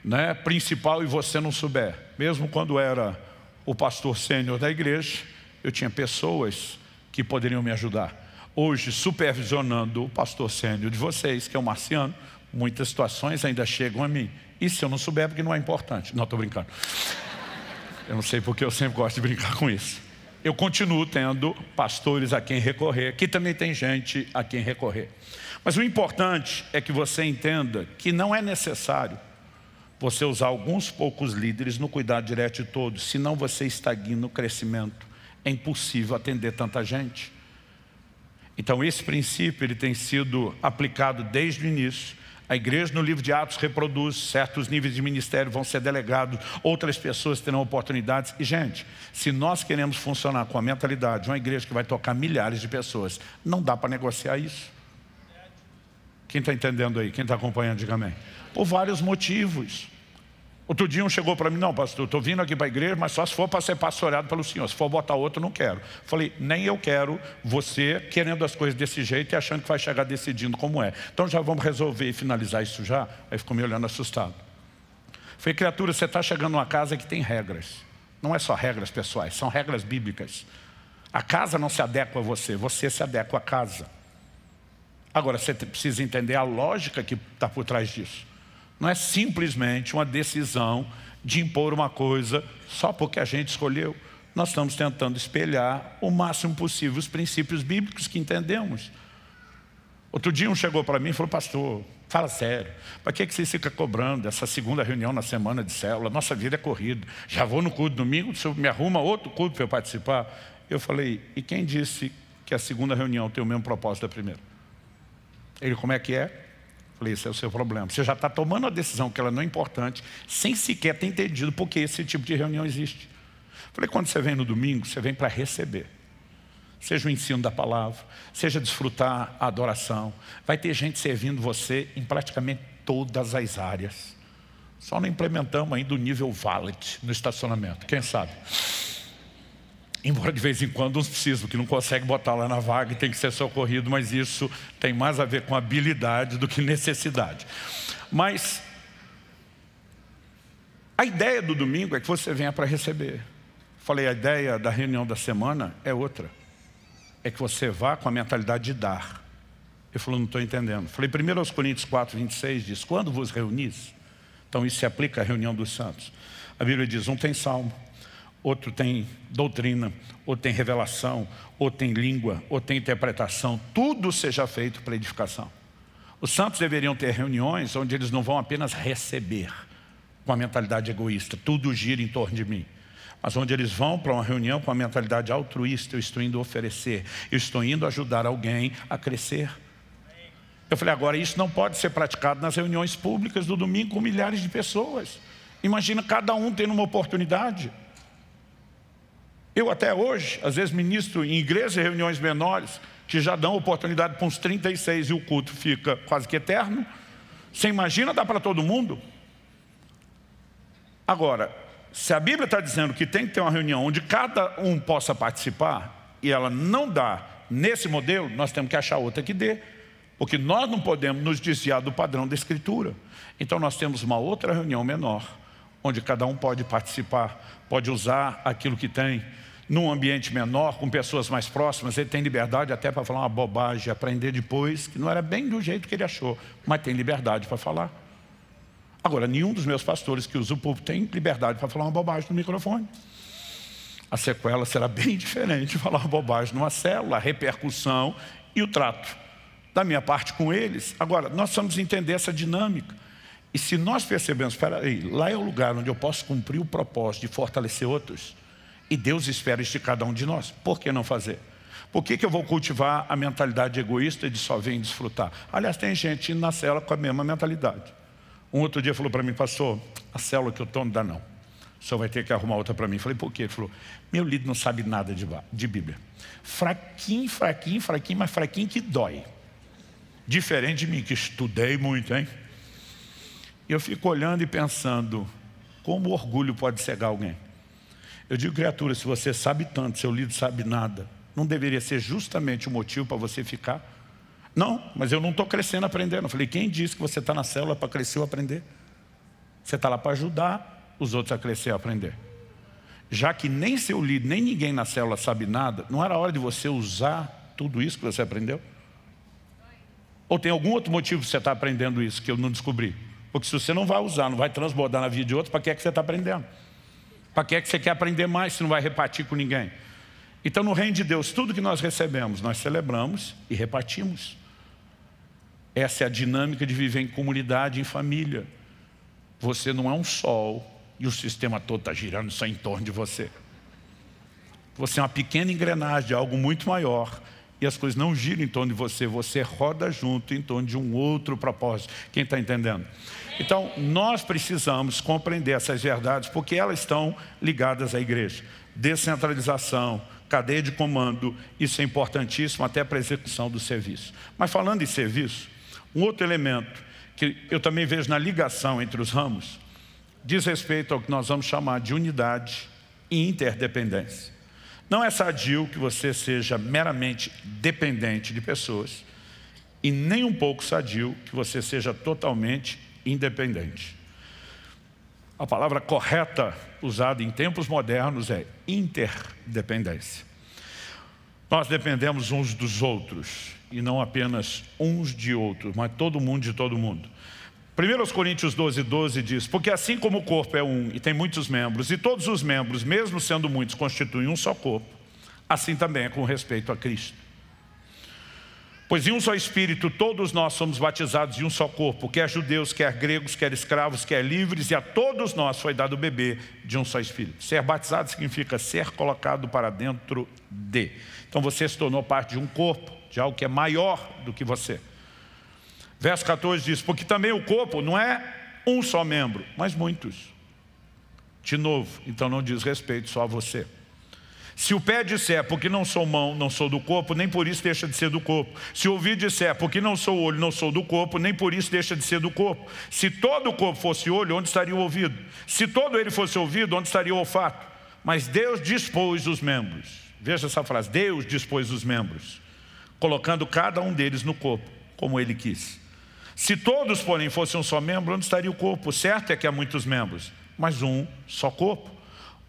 A: né, principal e você não souber, mesmo quando era o pastor sênior da igreja, eu tinha pessoas que poderiam me ajudar. Hoje, supervisionando o pastor sênior de vocês, que é o Marciano, muitas situações ainda chegam a mim e se eu não souber, é porque não é importante. Não, estou brincando. Eu não sei porque eu sempre gosto de brincar com isso. Eu continuo tendo pastores a quem recorrer. Aqui também tem gente a quem recorrer. Mas o importante é que você entenda que não é necessário você usar alguns poucos líderes no cuidado direto de todos, senão você estagna o crescimento. É impossível atender tanta gente. Então esse princípio ele tem sido aplicado desde o início a igreja no livro de Atos reproduz, certos níveis de ministério vão ser delegados, outras pessoas terão oportunidades. E gente, se nós queremos funcionar com a mentalidade de uma igreja que vai tocar milhares de pessoas, não dá para negociar isso. Quem está entendendo aí? Quem está acompanhando, diga amém. Por vários motivos. Outro dia um chegou para mim, não pastor, estou vindo aqui para a igreja, mas só se for para ser pastoreado pelo senhor, se for botar outro, não quero. Falei, nem eu quero você querendo as coisas desse jeito e achando que vai chegar decidindo como é. Então já vamos resolver e finalizar isso já? Aí ficou me olhando assustado. Falei, criatura, você está chegando numa casa que tem regras. Não é só regras pessoais, são regras bíblicas. A casa não se adequa a você, você se adequa à casa. Agora, você precisa entender a lógica que está por trás disso. Não é simplesmente uma decisão de impor uma coisa só porque a gente escolheu. Nós estamos tentando espelhar o máximo possível os princípios bíblicos que entendemos. Outro dia um chegou para mim e falou, pastor, fala sério, para que, que vocês ficam cobrando essa segunda reunião na semana de célula? Nossa vida é corrida, já vou no culto domingo, o senhor me arruma outro culto para eu participar? Eu falei, e quem disse que a segunda reunião tem o mesmo propósito da primeira? Ele, como é que é? Esse é o seu problema. Você já está tomando a decisão que ela não é importante, sem sequer ter entendido porque esse tipo de reunião existe. Falei, quando você vem no domingo, você vem para receber. Seja o ensino da palavra, seja desfrutar a adoração. Vai ter gente servindo você em praticamente todas as áreas. Só não implementamos ainda o nível valet no estacionamento, quem sabe? Embora de vez em quando uns precisam, que não consegue botar lá na vaga e tem que ser socorrido, mas isso tem mais a ver com habilidade do que necessidade. Mas a ideia do domingo é que você venha para receber. Falei, a ideia da reunião da semana é outra. É que você vá com a mentalidade de dar. Ele falou, não estou entendendo. Falei, primeiro aos Coríntios 4, 26 diz, quando vos reunis, então isso se aplica à reunião dos santos. A Bíblia diz, um tem salmo, outro tem doutrina, outro tem revelação, outro tem língua, outro tem interpretação, tudo seja feito para edificação. Os santos deveriam ter reuniões onde eles não vão apenas receber com a mentalidade egoísta, tudo gira em torno de mim. Mas onde eles vão para uma reunião com a mentalidade altruísta, eu estou indo oferecer, eu estou indo ajudar alguém a crescer. Eu falei, agora isso não pode ser praticado nas reuniões públicas do domingo com milhares de pessoas. Imagina cada um tendo uma oportunidade. Eu até hoje, às vezes, ministro em igrejas e reuniões menores, que já dão oportunidade para uns 36 e o culto fica quase que eterno. Você imagina dá para todo mundo? Agora, se a Bíblia está dizendo que tem que ter uma reunião onde cada um possa participar, e ela não dá nesse modelo, nós temos que achar outra que dê, porque nós não podemos nos desviar do padrão da Escritura. Então nós temos uma outra reunião menor, onde cada um pode participar, pode usar aquilo que tem, num ambiente menor, com pessoas mais próximas, ele tem liberdade até para falar uma bobagem, aprender depois, que não era bem do jeito que ele achou, mas tem liberdade para falar. Agora, nenhum dos meus pastores que usa o povo tem liberdade para falar uma bobagem no microfone. A sequela será bem diferente de falar uma bobagem numa célula, a repercussão e o trato da minha parte com eles. Agora, nós precisamos entender essa dinâmica. E se nós percebemos, espera aí, lá é o lugar onde eu posso cumprir o propósito de fortalecer outros, e Deus espera isso de cada um de nós. Por que não fazer? Por que, que eu vou cultivar a mentalidade egoísta de só vem desfrutar? Aliás, tem gente na cela com a mesma mentalidade. Um outro dia falou para mim, pastor, a célula que eu estou não dá não. O senhor vai ter que arrumar outra para mim. falei, por quê? Ele falou, meu líder não sabe nada de, de Bíblia. Fraquinho, fraquinho, fraquinho, mas fraquinho que dói. Diferente de mim, que estudei muito, hein? Eu fico olhando e pensando, como orgulho pode cegar alguém? Eu digo, criatura, se você sabe tanto, seu líder sabe nada, não deveria ser justamente o motivo para você ficar? Não, mas eu não estou crescendo aprendendo. Eu falei, quem disse que você está na célula para crescer ou aprender? Você está lá para ajudar os outros a crescer e aprender. Já que nem seu líder, nem ninguém na célula sabe nada, não era hora de você usar tudo isso que você aprendeu? Ou tem algum outro motivo que você está aprendendo isso que eu não descobri? Porque se você não vai usar, não vai transbordar na vida de outros, para que é que você está aprendendo? Para que é que você quer aprender mais se não vai repartir com ninguém? Então no reino de Deus, tudo que nós recebemos, nós celebramos e repartimos. Essa é a dinâmica de viver em comunidade, em família. Você não é um sol e o sistema todo está girando só em torno de você. Você é uma pequena engrenagem de algo muito maior e as coisas não giram em torno de você, você roda junto em torno de um outro propósito. Quem está entendendo? Então, nós precisamos compreender essas verdades, porque elas estão ligadas à igreja. Descentralização, cadeia de comando, isso é importantíssimo até para a execução do serviço. Mas falando em serviço, um outro elemento que eu também vejo na ligação entre os ramos, diz respeito ao que nós vamos chamar de unidade e interdependência. Não é sadio que você seja meramente dependente de pessoas, e nem um pouco sadio que você seja totalmente independente. A palavra correta usada em tempos modernos é interdependência. Nós dependemos uns dos outros, e não apenas uns de outros, mas todo mundo de todo mundo. 1 Coríntios 12, 12 diz, porque assim como o corpo é um e tem muitos membros, e todos os membros, mesmo sendo muitos, constituem um só corpo, assim também é com respeito a Cristo. Pois em um só Espírito todos nós somos batizados em um só corpo, quer judeus, quer gregos, quer escravos, quer livres, e a todos nós foi dado o bebê de um só Espírito. Ser batizado significa ser colocado para dentro de. Então você se tornou parte de um corpo, de algo que é maior do que você. Verso 14 diz, porque também o corpo não é um só membro, mas muitos. De novo, então não diz respeito só a você. Se o pé disser, porque não sou mão, não sou do corpo, nem por isso deixa de ser do corpo. Se o ouvido disser, porque não sou olho, não sou do corpo, nem por isso deixa de ser do corpo. Se todo o corpo fosse olho, onde estaria o ouvido? Se todo ele fosse ouvido, onde estaria o olfato? Mas Deus dispôs os membros. Veja essa frase, Deus dispôs os membros, colocando cada um deles no corpo, como ele quis. Se todos, porém, fossem um só membro, onde estaria o corpo? certo é que há muitos membros, mas um só corpo.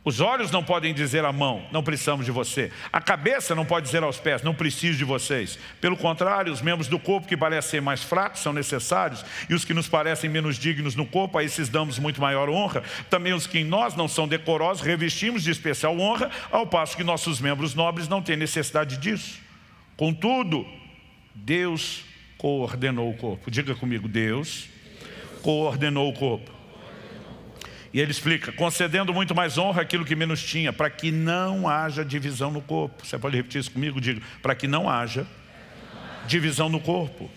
A: Os olhos não podem dizer à mão, não precisamos de você. A cabeça não pode dizer aos pés, não preciso de vocês. Pelo contrário, os membros do corpo que parecem mais fracos são necessários, e os que nos parecem menos dignos no corpo, a esses damos muito maior honra. Também os que em nós não são decorosos, revestimos de especial honra, ao passo que nossos membros nobres não têm necessidade disso. Contudo, Deus coordenou o corpo. Diga comigo, Deus coordenou o corpo. E ele explica, concedendo muito mais honra aquilo que menos tinha, para que não haja divisão no corpo. Você pode repetir isso comigo? Digo, para que não haja divisão no corpo.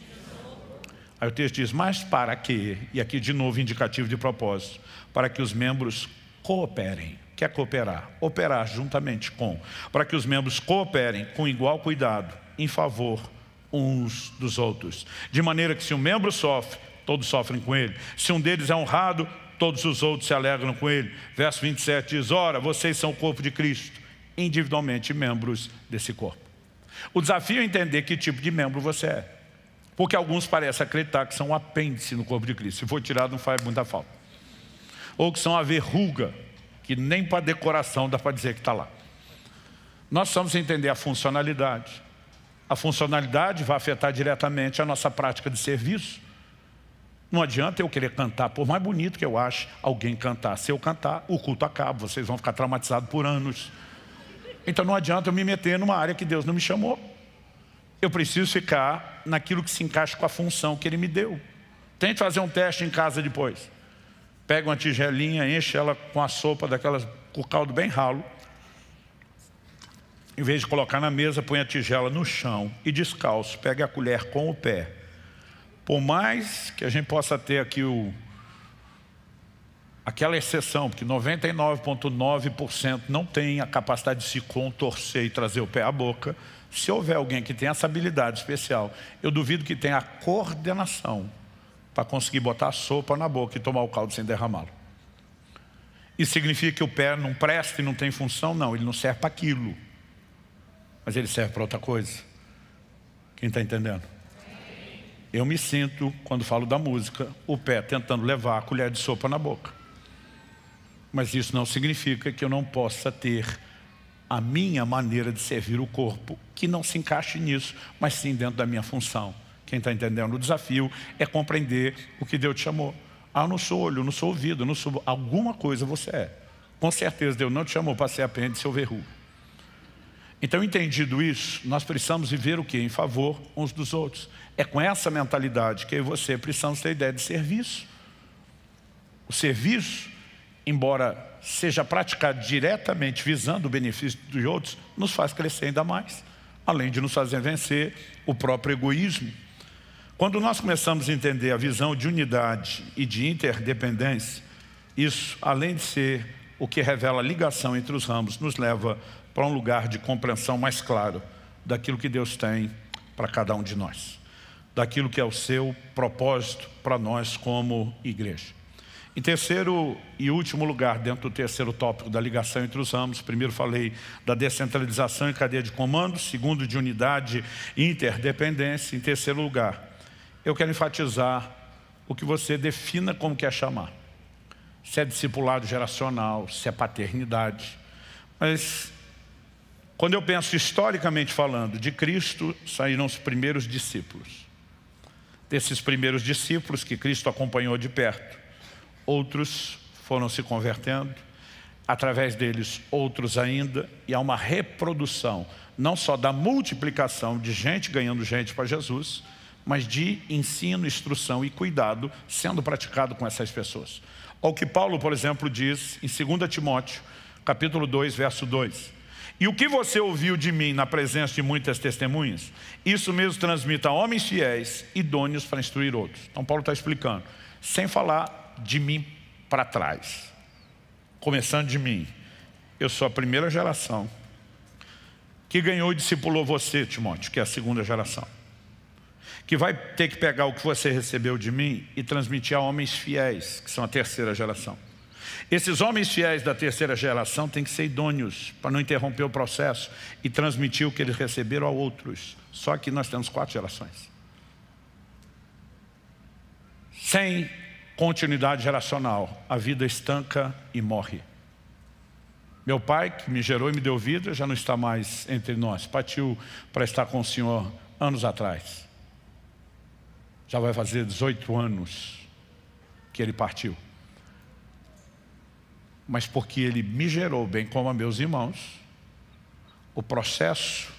A: Aí o texto diz, mas para que, e aqui de novo indicativo de propósito, para que os membros cooperem. Quer que é cooperar? Operar juntamente com. Para que os membros cooperem com igual cuidado, em favor uns dos outros. De maneira que se um membro sofre, todos sofrem com ele. Se um deles é honrado, todos os outros se alegram com ele. Verso 27 diz, ora, vocês são o corpo de Cristo, individualmente membros desse corpo. O desafio é entender que tipo de membro você é. Porque alguns parecem acreditar que são um apêndice no corpo de Cristo. Se for tirado, não faz muita falta. Ou que são a verruga, que nem para decoração dá para dizer que está lá. Nós precisamos entender a funcionalidade. A funcionalidade vai afetar diretamente a nossa prática de serviço, não adianta eu querer cantar, por mais bonito que eu ache alguém cantar. Se eu cantar, o culto acaba, vocês vão ficar traumatizados por anos. Então não adianta eu me meter numa área que Deus não me chamou. Eu preciso ficar naquilo que se encaixa com a função que Ele me deu. Tente fazer um teste em casa depois. Pega uma tigelinha, enche ela com a sopa daquelas, com o caldo bem ralo. Em vez de colocar na mesa, põe a tigela no chão e descalço, pega a colher com o pé por mais que a gente possa ter aqui o, aquela exceção, porque 99,9% não tem a capacidade de se contorcer e trazer o pé à boca, se houver alguém que tem essa habilidade especial, eu duvido que tenha a coordenação para conseguir botar a sopa na boca e tomar o caldo sem derramá-lo. Isso significa que o pé não presta e não tem função? Não, ele não serve para aquilo. Mas ele serve para outra coisa. Quem está entendendo? eu me sinto, quando falo da música, o pé tentando levar a colher de sopa na boca. Mas isso não significa que eu não possa ter a minha maneira de servir o corpo, que não se encaixe nisso, mas sim dentro da minha função. Quem está entendendo o desafio é compreender o que Deus te chamou. Ah, eu não sou olho, eu não sou ouvido, eu não sou... Alguma coisa você é. Com certeza Deus não te chamou para ser apêndice ou verruga. Então, entendido isso, nós precisamos viver o que? Em favor uns dos outros. É com essa mentalidade que eu e você precisamos ter ideia de serviço. O serviço, embora seja praticado diretamente visando o benefício dos outros, nos faz crescer ainda mais, além de nos fazer vencer o próprio egoísmo. Quando nós começamos a entender a visão de unidade e de interdependência, isso, além de ser o que revela a ligação entre os ramos, nos leva para um lugar de compreensão mais claro daquilo que Deus tem para cada um de nós daquilo que é o seu propósito para nós como igreja. Em terceiro e último lugar, dentro do terceiro tópico da ligação entre os ramos, primeiro falei da descentralização e cadeia de comando, segundo de unidade e interdependência, em terceiro lugar, eu quero enfatizar o que você defina como quer chamar. Se é discipulado geracional, se é paternidade. Mas, quando eu penso historicamente falando de Cristo, saíram os primeiros discípulos desses primeiros discípulos que Cristo acompanhou de perto. Outros foram se convertendo, através deles outros ainda, e há uma reprodução, não só da multiplicação de gente ganhando gente para Jesus, mas de ensino, instrução e cuidado sendo praticado com essas pessoas. O que Paulo, por exemplo, diz em 2 Timóteo, capítulo 2, verso 2, e o que você ouviu de mim na presença de muitas testemunhas, isso mesmo transmita a homens fiéis, idôneos para instruir outros. Então Paulo está explicando, sem falar de mim para trás. Começando de mim, eu sou a primeira geração que ganhou e discipulou você, Timóteo, que é a segunda geração. Que vai ter que pegar o que você recebeu de mim e transmitir a homens fiéis, que são a terceira geração. Esses homens fiéis da terceira geração têm que ser idôneos para não interromper o processo e transmitir o que eles receberam a outros. Só que nós temos quatro gerações. Sem continuidade geracional, a vida estanca e morre. Meu pai, que me gerou e me deu vida, já não está mais entre nós. Partiu para estar com o Senhor anos atrás. Já vai fazer 18 anos que ele partiu mas porque ele me gerou, bem como a meus irmãos, o processo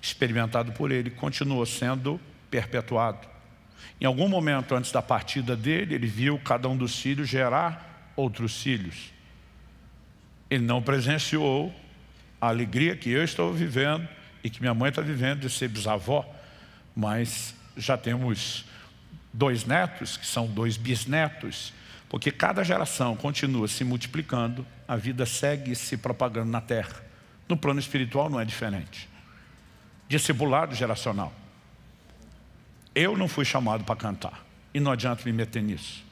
A: experimentado por ele continua sendo perpetuado. Em algum momento antes da partida dele, ele viu cada um dos filhos gerar outros filhos. Ele não presenciou a alegria que eu estou vivendo e que minha mãe está vivendo de ser bisavó, mas já temos dois netos, que são dois bisnetos, porque cada geração continua se multiplicando, a vida segue se propagando na terra. No plano espiritual não é diferente. Discipulado geracional. Eu não fui chamado para cantar. E não adianta me meter nisso.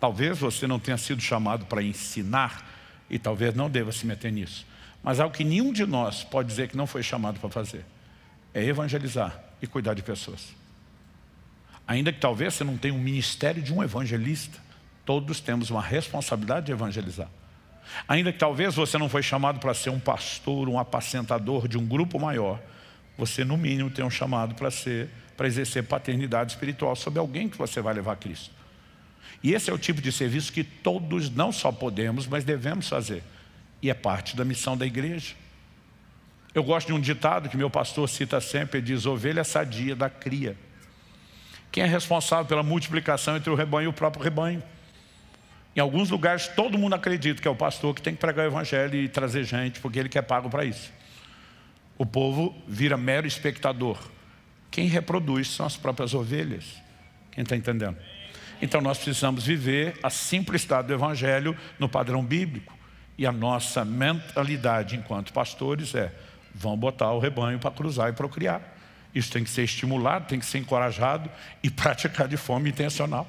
A: Talvez você não tenha sido chamado para ensinar e talvez não deva se meter nisso. Mas algo que nenhum de nós pode dizer que não foi chamado para fazer é evangelizar e cuidar de pessoas. Ainda que talvez você não tenha um ministério de um evangelista, todos temos uma responsabilidade de evangelizar. Ainda que talvez você não foi chamado para ser um pastor, um apacentador de um grupo maior, você no mínimo tem um chamado para ser, para exercer paternidade espiritual sobre alguém que você vai levar a Cristo. E esse é o tipo de serviço que todos não só podemos, mas devemos fazer. E é parte da missão da igreja. Eu gosto de um ditado que meu pastor cita sempre, ele diz, ovelha sadia da cria. Quem é responsável pela multiplicação entre o rebanho e o próprio rebanho? Em alguns lugares todo mundo acredita que é o pastor que tem que pregar o evangelho e trazer gente, porque ele quer é pago para isso. O povo vira mero espectador. Quem reproduz são as próprias ovelhas. Quem está entendendo? Então nós precisamos viver a simplicidade do evangelho no padrão bíblico. E a nossa mentalidade enquanto pastores é, vão botar o rebanho para cruzar e procriar. Isso tem que ser estimulado, tem que ser encorajado e praticado de forma intencional.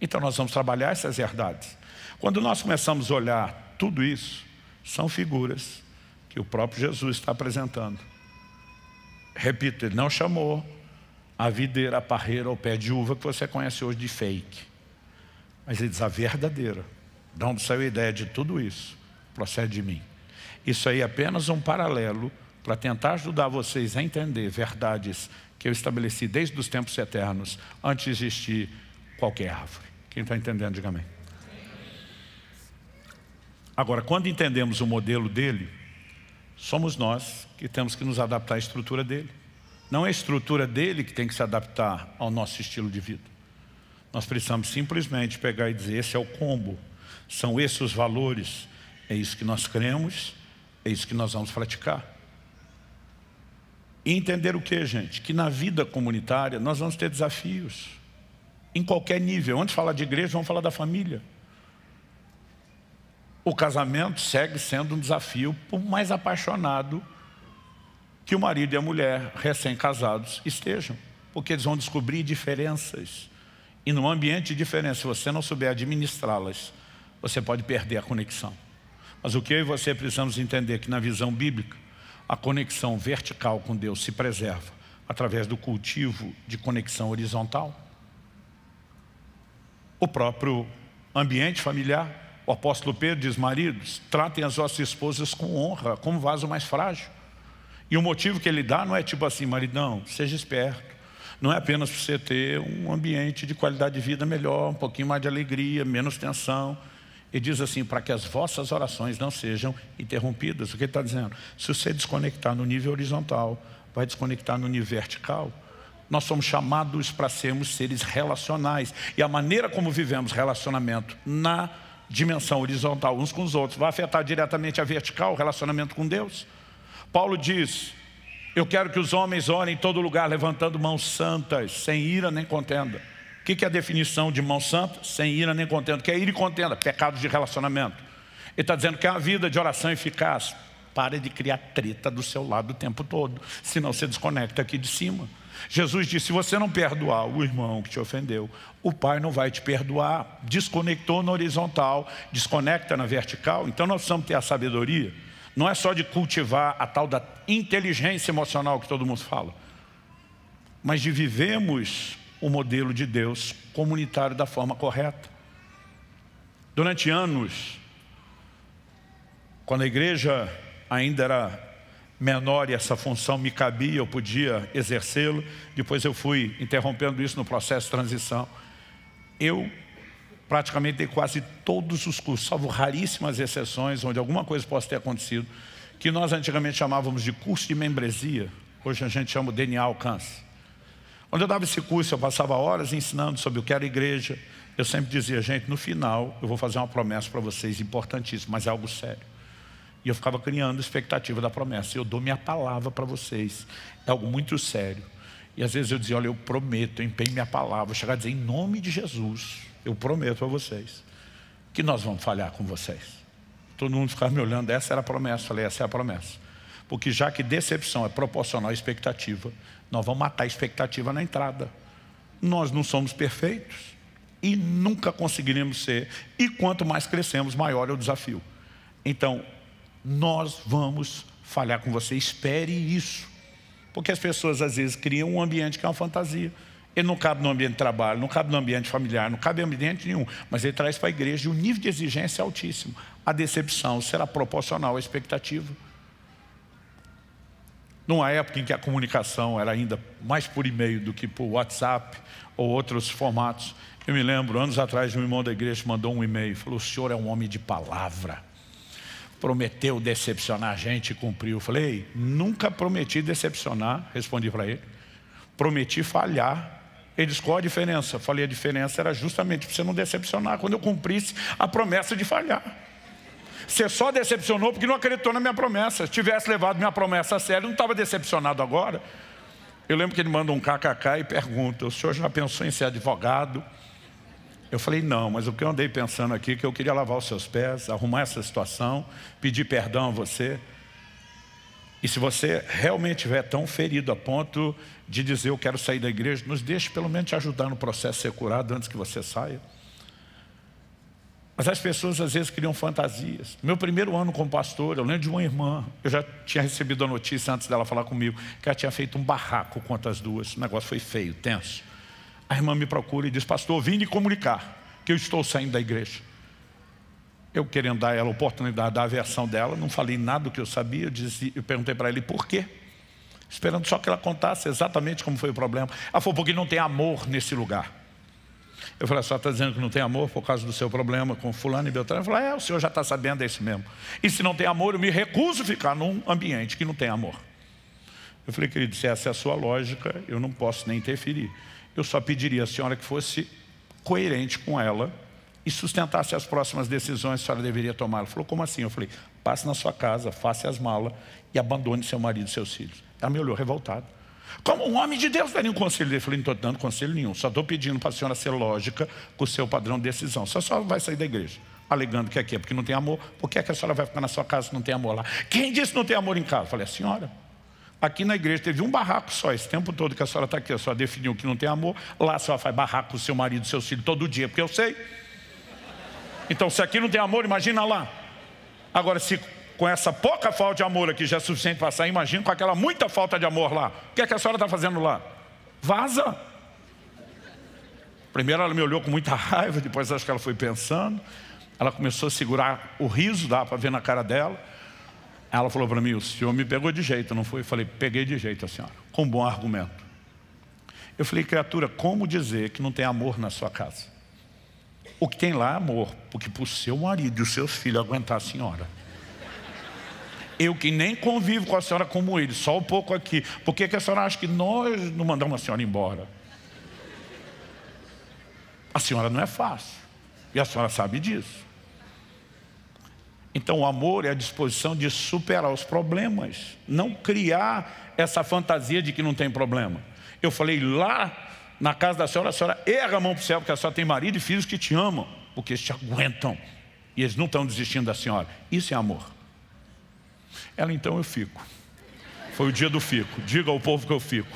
A: Então nós vamos trabalhar essas verdades. Quando nós começamos a olhar tudo isso, são figuras que o próprio Jesus está apresentando. Repito, ele não chamou a videira, a parreira ou pé de uva que você conhece hoje de fake. Mas ele diz a verdadeira. De onde saiu a ideia de tudo isso? Procede de mim. Isso aí é apenas um paralelo para tentar ajudar vocês a entender verdades que eu estabeleci desde os tempos eternos, antes de existir qualquer árvore. Quem está entendendo, diga amém. Agora, quando entendemos o modelo dele, somos nós que temos que nos adaptar à estrutura dele. Não é a estrutura dele que tem que se adaptar ao nosso estilo de vida. Nós precisamos simplesmente pegar e dizer, esse é o combo, são esses os valores, é isso que nós cremos, é isso que nós vamos praticar. E entender o que, gente? Que na vida comunitária nós vamos ter desafios em qualquer nível. Antes de falar de igreja, vamos falar da família. O casamento segue sendo um desafio, por mais apaixonado que o marido e a mulher recém-casados estejam, porque eles vão descobrir diferenças. E num ambiente de diferença, se você não souber administrá-las, você pode perder a conexão. Mas o que eu e você precisamos entender é que na visão bíblica, a conexão vertical com Deus se preserva através do cultivo de conexão horizontal o próprio ambiente familiar. O apóstolo Pedro diz, maridos, tratem as vossas esposas com honra, como vaso mais frágil. E o motivo que ele dá não é tipo assim, maridão, seja esperto. Não é apenas para você ter um ambiente de qualidade de vida melhor, um pouquinho mais de alegria, menos tensão. Ele diz assim, para que as vossas orações não sejam interrompidas. O que ele está dizendo? Se você desconectar no nível horizontal, vai desconectar no nível vertical, nós somos chamados para sermos seres relacionais. E a maneira como vivemos relacionamento na dimensão horizontal uns com os outros vai afetar diretamente a vertical, o relacionamento com Deus. Paulo diz: Eu quero que os homens orem em todo lugar, levantando mãos santas, sem ira nem contenda. O que é a definição de mão santa? Sem ira nem contenda. O que é ira e contenda? pecado de relacionamento. Ele está dizendo que é uma vida de oração eficaz. Pare de criar treta do seu lado o tempo todo, senão você desconecta aqui de cima. Jesus disse, se você não perdoar o irmão que te ofendeu, o pai não vai te perdoar. Desconectou na horizontal, desconecta na vertical. Então nós precisamos ter a sabedoria. Não é só de cultivar a tal da inteligência emocional que todo mundo fala, mas de vivemos o modelo de Deus comunitário da forma correta. Durante anos, quando a igreja ainda era menor e essa função me cabia, eu podia exercê-lo. Depois eu fui interrompendo isso no processo de transição. Eu praticamente dei quase todos os cursos, salvo raríssimas exceções, onde alguma coisa possa ter acontecido, que nós antigamente chamávamos de curso de membresia, hoje a gente chama o DNA Alcance. Onde eu dava esse curso, eu passava horas ensinando sobre o que era igreja, eu sempre dizia, gente, no final eu vou fazer uma promessa para vocês importantíssima, mas é algo sério. E eu ficava criando expectativa da promessa. Eu dou minha palavra para vocês. É algo muito sério. E às vezes eu dizia, olha, eu prometo, eu empenho minha palavra. Vou chegar a dizer, em nome de Jesus, eu prometo a vocês que nós vamos falhar com vocês. Todo mundo ficava me olhando, essa era a promessa. Eu falei, essa é a promessa. Porque já que decepção é proporcional à expectativa, nós vamos matar a expectativa na entrada. Nós não somos perfeitos e nunca conseguiremos ser. E quanto mais crescemos, maior é o desafio. Então, nós vamos falhar com você. Espere isso. Porque as pessoas às vezes criam um ambiente que é uma fantasia. Ele não cabe no ambiente de trabalho, não cabe no ambiente familiar, não cabe em ambiente nenhum, mas ele traz para a igreja e o nível de exigência é altíssimo. A decepção será proporcional à expectativa. Numa época em que a comunicação era ainda mais por e-mail do que por WhatsApp ou outros formatos, eu me lembro, anos atrás, um irmão da igreja mandou um e-mail, e falou, o senhor é um homem de palavra prometeu decepcionar a gente e cumpriu. Eu falei, nunca prometi decepcionar, respondi para ele. Prometi falhar. Ele disse, qual a diferença? Eu falei, a diferença era justamente para você não decepcionar, quando eu cumprisse a promessa de falhar. Você só decepcionou porque não acreditou na minha promessa. Se tivesse levado minha promessa a sério, não estava decepcionado agora. Eu lembro que ele manda um kkk e pergunta, o senhor já pensou em ser advogado? Eu falei, não, mas o que eu andei pensando aqui é que eu queria lavar os seus pés, arrumar essa situação, pedir perdão a você. E se você realmente estiver tão ferido a ponto de dizer eu quero sair da igreja, nos deixe pelo menos te ajudar no processo de ser curado antes que você saia. Mas as pessoas às vezes criam fantasias. Meu primeiro ano como pastor, eu lembro de uma irmã, eu já tinha recebido a notícia antes dela falar comigo, que ela tinha feito um barraco contra as duas. O negócio foi feio, tenso. A irmã me procura e diz, pastor, vim lhe comunicar que eu estou saindo da igreja. Eu querendo dar ela a oportunidade da versão dela, não falei nada do que eu sabia, eu, disse, eu perguntei para ele por quê. Esperando só que ela contasse exatamente como foi o problema. Ela falou, porque não tem amor nesse lugar. Eu falei, a senhora está dizendo que não tem amor por causa do seu problema com fulano e Beltrano? Eu falei, é, o senhor já está sabendo, é isso mesmo. E se não tem amor, eu me recuso a ficar num ambiente que não tem amor. Eu falei, querido, se essa é a sua lógica, eu não posso nem interferir eu só pediria à senhora que fosse coerente com ela e sustentasse as próximas decisões que a senhora deveria tomar. Ela falou, como assim? Eu falei, passe na sua casa, faça as malas e abandone seu marido e seus filhos. Ela me olhou revoltada. Como um homem de Deus daria um conselho? Eu falei, não estou dando conselho nenhum, só estou pedindo para a senhora ser lógica com o seu padrão de decisão. Só só vai sair da igreja, alegando que aqui é porque não tem amor. Por que, é que a senhora vai ficar na sua casa se não tem amor lá? Quem disse que não tem amor em casa? Eu falei, a senhora. Aqui na igreja teve um barraco só, esse tempo todo que a senhora está aqui, a senhora definiu que não tem amor, lá a senhora faz barraco com seu marido, seu filho, todo dia, porque eu sei. Então, se aqui não tem amor, imagina lá. Agora, se com essa pouca falta de amor aqui já é suficiente para sair, imagina com aquela muita falta de amor lá. O que é que a senhora está fazendo lá? Vaza! Primeiro ela me olhou com muita raiva, depois acho que ela foi pensando. Ela começou a segurar o riso, dá para ver na cara dela. Ela falou para mim: O senhor me pegou de jeito, não foi? Eu falei: Peguei de jeito a senhora, com bom argumento. Eu falei: Criatura, como dizer que não tem amor na sua casa? O que tem lá é amor, porque para o seu marido e os seus filhos aguentar a senhora. Eu que nem convivo com a senhora como ele, só um pouco aqui. Por que, que a senhora acha que nós não mandamos a senhora embora? A senhora não é fácil. E a senhora sabe disso. Então o amor é a disposição de superar os problemas, não criar essa fantasia de que não tem problema. Eu falei lá na casa da senhora, a senhora erra a mão para o céu, porque a senhora tem marido e filhos que te amam, porque eles te aguentam e eles não estão desistindo da senhora. Isso é amor. Ela, então eu fico. Foi o dia do fico. Diga ao povo que eu fico.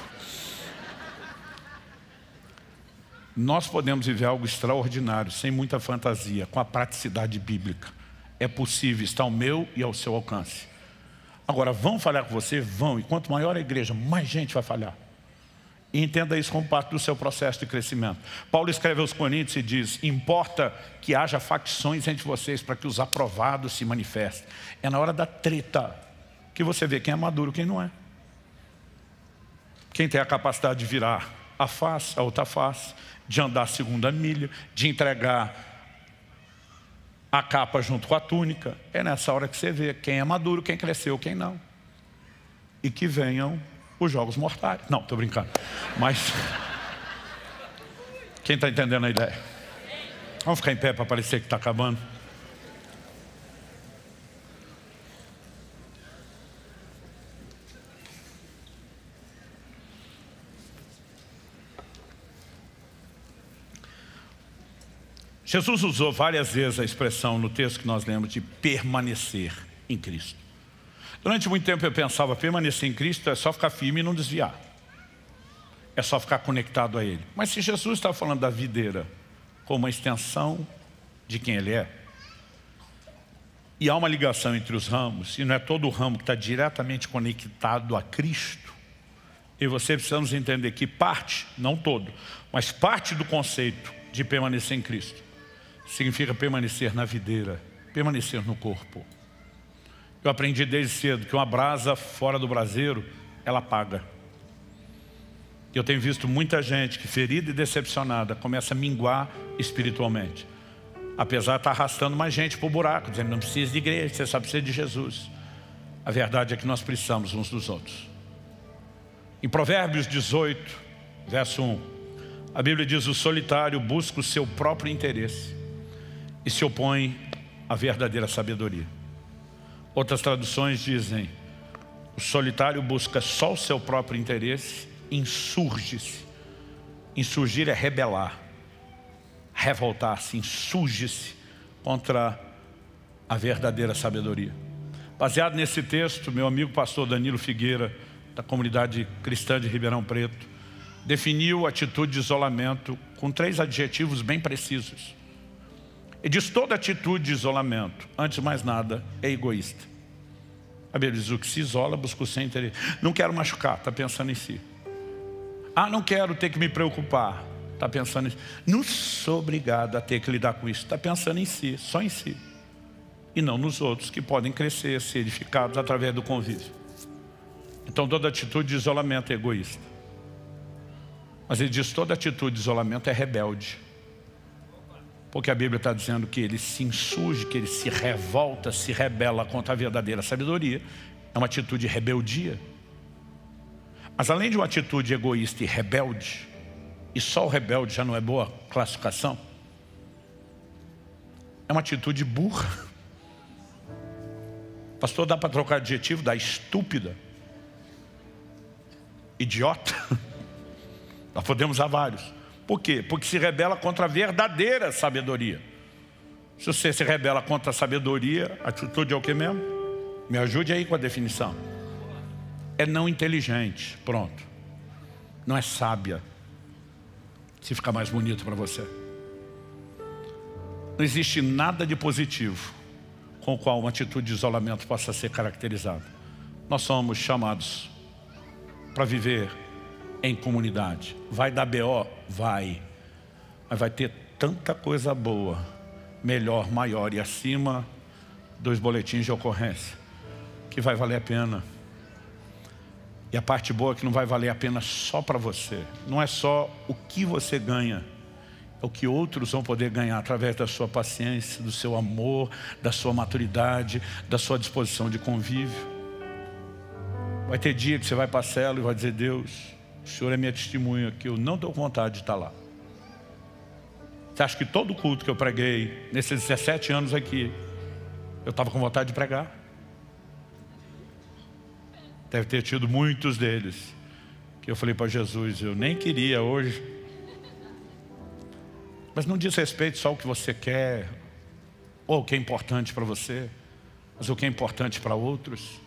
A: Nós podemos viver algo extraordinário, sem muita fantasia, com a praticidade bíblica é possível, está ao meu e ao seu alcance. Agora, vão falhar com você? Vão. E quanto maior a igreja, mais gente vai falhar. E entenda isso como parte do seu processo de crescimento. Paulo escreve aos Coríntios e diz, importa que haja facções entre vocês para que os aprovados se manifestem. É na hora da treta que você vê quem é maduro e quem não é. Quem tem a capacidade de virar a face, a outra face, de andar a segunda milha, de entregar a capa junto com a túnica. É nessa hora que você vê quem é maduro, quem cresceu, quem não. E que venham os jogos mortais. Não, estou brincando. Mas. Quem está entendendo a ideia? Vamos ficar em pé para parecer que está acabando. Jesus usou várias vezes a expressão no texto que nós lemos de permanecer em Cristo. Durante muito tempo eu pensava, permanecer em Cristo é só ficar firme e não desviar. É só ficar conectado a Ele. Mas se Jesus está falando da videira como uma extensão de quem Ele é, e há uma ligação entre os ramos, e não é todo o ramo que está diretamente conectado a Cristo, eu e você precisamos entender que parte, não todo, mas parte do conceito de permanecer em Cristo significa permanecer na videira, permanecer no corpo. Eu aprendi desde cedo que uma brasa fora do braseiro, ela apaga. Eu tenho visto muita gente que ferida e decepcionada começa a minguar espiritualmente. Apesar de estar arrastando mais gente para o buraco, dizendo, não precisa de igreja, você só precisa de Jesus. A verdade é que nós precisamos uns dos outros. Em Provérbios 18, verso 1, a Bíblia diz, o solitário busca o seu próprio interesse e se opõe à verdadeira sabedoria. Outras traduções dizem, o solitário busca só o seu próprio interesse, insurge-se. Insurgir é rebelar, revoltar-se, insurge-se contra a verdadeira sabedoria. Baseado nesse texto, meu amigo pastor Danilo Figueira, da comunidade cristã de Ribeirão Preto, definiu a atitude de isolamento com três adjetivos bem precisos. E diz toda atitude de isolamento, antes de mais nada, é egoísta. A Bíblia diz o que se isola busca o seu interesse. Não quero machucar, está pensando em si. Ah, não quero ter que me preocupar, está pensando em si. Não sou obrigado a ter que lidar com isso, está pensando em si, só em si. E não nos outros que podem crescer, ser edificados através do convívio. Então toda atitude de isolamento é egoísta. Mas ele diz toda atitude de isolamento é rebelde. Porque a Bíblia está dizendo que ele se insurge, que ele se revolta, se rebela contra a verdadeira sabedoria. É uma atitude de rebeldia. Mas além de uma atitude egoísta e rebelde, e só o rebelde já não é boa classificação, é uma atitude burra. Pastor, dá para trocar adjetivo? Dá estúpida, idiota. Nós podemos usar vários. Por quê? Porque se rebela contra a verdadeira sabedoria. Se você se rebela contra a sabedoria, atitude é o que mesmo? Me ajude aí com a definição. É não inteligente, pronto. Não é sábia. Se ficar mais bonito para você. Não existe nada de positivo com o qual uma atitude de isolamento possa ser caracterizada. Nós somos chamados para viver em comunidade. Vai dar BO? Vai. Mas vai ter tanta coisa boa, melhor, maior e acima dos boletins de ocorrência, que vai valer a pena. E a parte boa é que não vai valer a pena só para você. Não é só o que você ganha, é o que outros vão poder ganhar através da sua paciência, do seu amor, da sua maturidade, da sua disposição de convívio. Vai ter dia que você vai para a cela e vai dizer: Deus, o senhor é minha testemunha que eu não estou com vontade de estar lá. Você acha que todo culto que eu preguei nesses 17 anos aqui, eu estava com vontade de pregar? Deve ter tido muitos deles. Que eu falei para Jesus, eu nem queria hoje. Mas não diz respeito só ao que você quer, ou o que é importante para você, mas o que é importante para outros.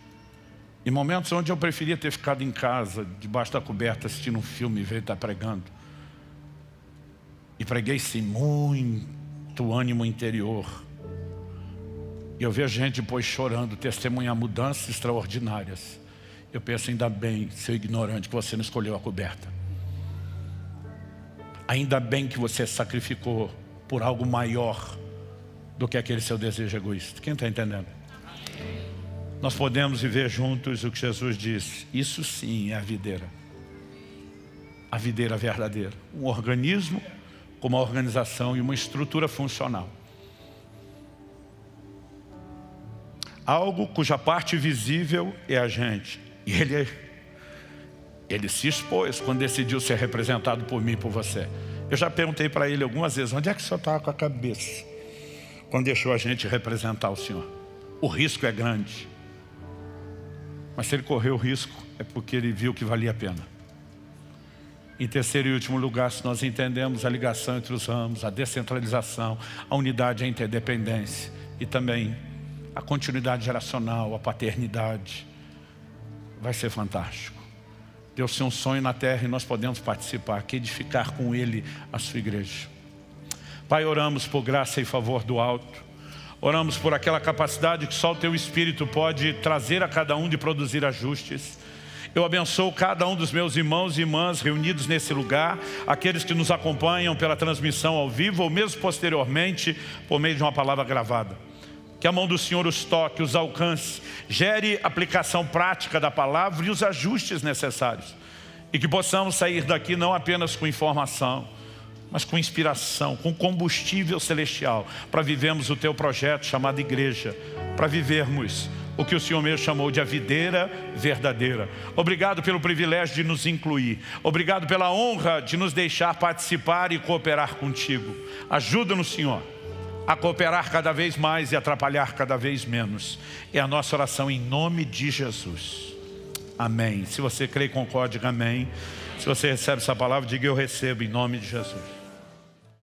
A: Em momentos onde eu preferia ter ficado em casa, debaixo da coberta, assistindo um filme, e vez de estar pregando. E preguei sem muito ânimo interior. E eu vejo gente depois chorando, testemunhar mudanças extraordinárias. Eu penso, ainda bem, seu ignorante, que você não escolheu a coberta. Ainda bem que você sacrificou por algo maior do que aquele seu desejo egoísta. Quem está entendendo? nós podemos viver juntos o que Jesus disse. Isso sim é a videira. A videira verdadeira. Um organismo com uma organização e uma estrutura funcional. Algo cuja parte visível é a gente. E ele, ele se expôs quando decidiu ser representado por mim e por você. Eu já perguntei para ele algumas vezes, onde é que o senhor estava tá com a cabeça? Quando deixou a gente representar o senhor. O risco é grande. Mas se ele correu o risco, é porque ele viu que valia a pena. Em terceiro e último lugar, se nós entendemos a ligação entre os ramos, a descentralização, a unidade, a interdependência e também a continuidade geracional, a paternidade, vai ser fantástico. Deus tem um sonho na terra e nós podemos participar, que edificar com Ele a sua igreja. Pai, oramos por graça e favor do alto Oramos por aquela capacidade que só o Teu Espírito pode trazer a cada um de produzir ajustes. Eu abençoo cada um dos meus irmãos e irmãs reunidos nesse lugar, aqueles que nos acompanham pela transmissão ao vivo ou mesmo posteriormente por meio de uma palavra gravada. Que a mão do Senhor os toque, os alcance, gere aplicação prática da palavra e os ajustes necessários. E que possamos sair daqui não apenas com informação, mas com inspiração, com combustível celestial, para vivermos o teu projeto chamado igreja, para vivermos o que o Senhor mesmo chamou de a videira verdadeira. Obrigado pelo privilégio de nos incluir. Obrigado pela honra de nos deixar participar e cooperar contigo. Ajuda-nos, Senhor, a cooperar cada vez mais e atrapalhar cada vez menos. É a nossa oração em nome de Jesus. Amém. Se você crê e concorde, amém. Se você recebe essa palavra, diga eu recebo em nome de Jesus.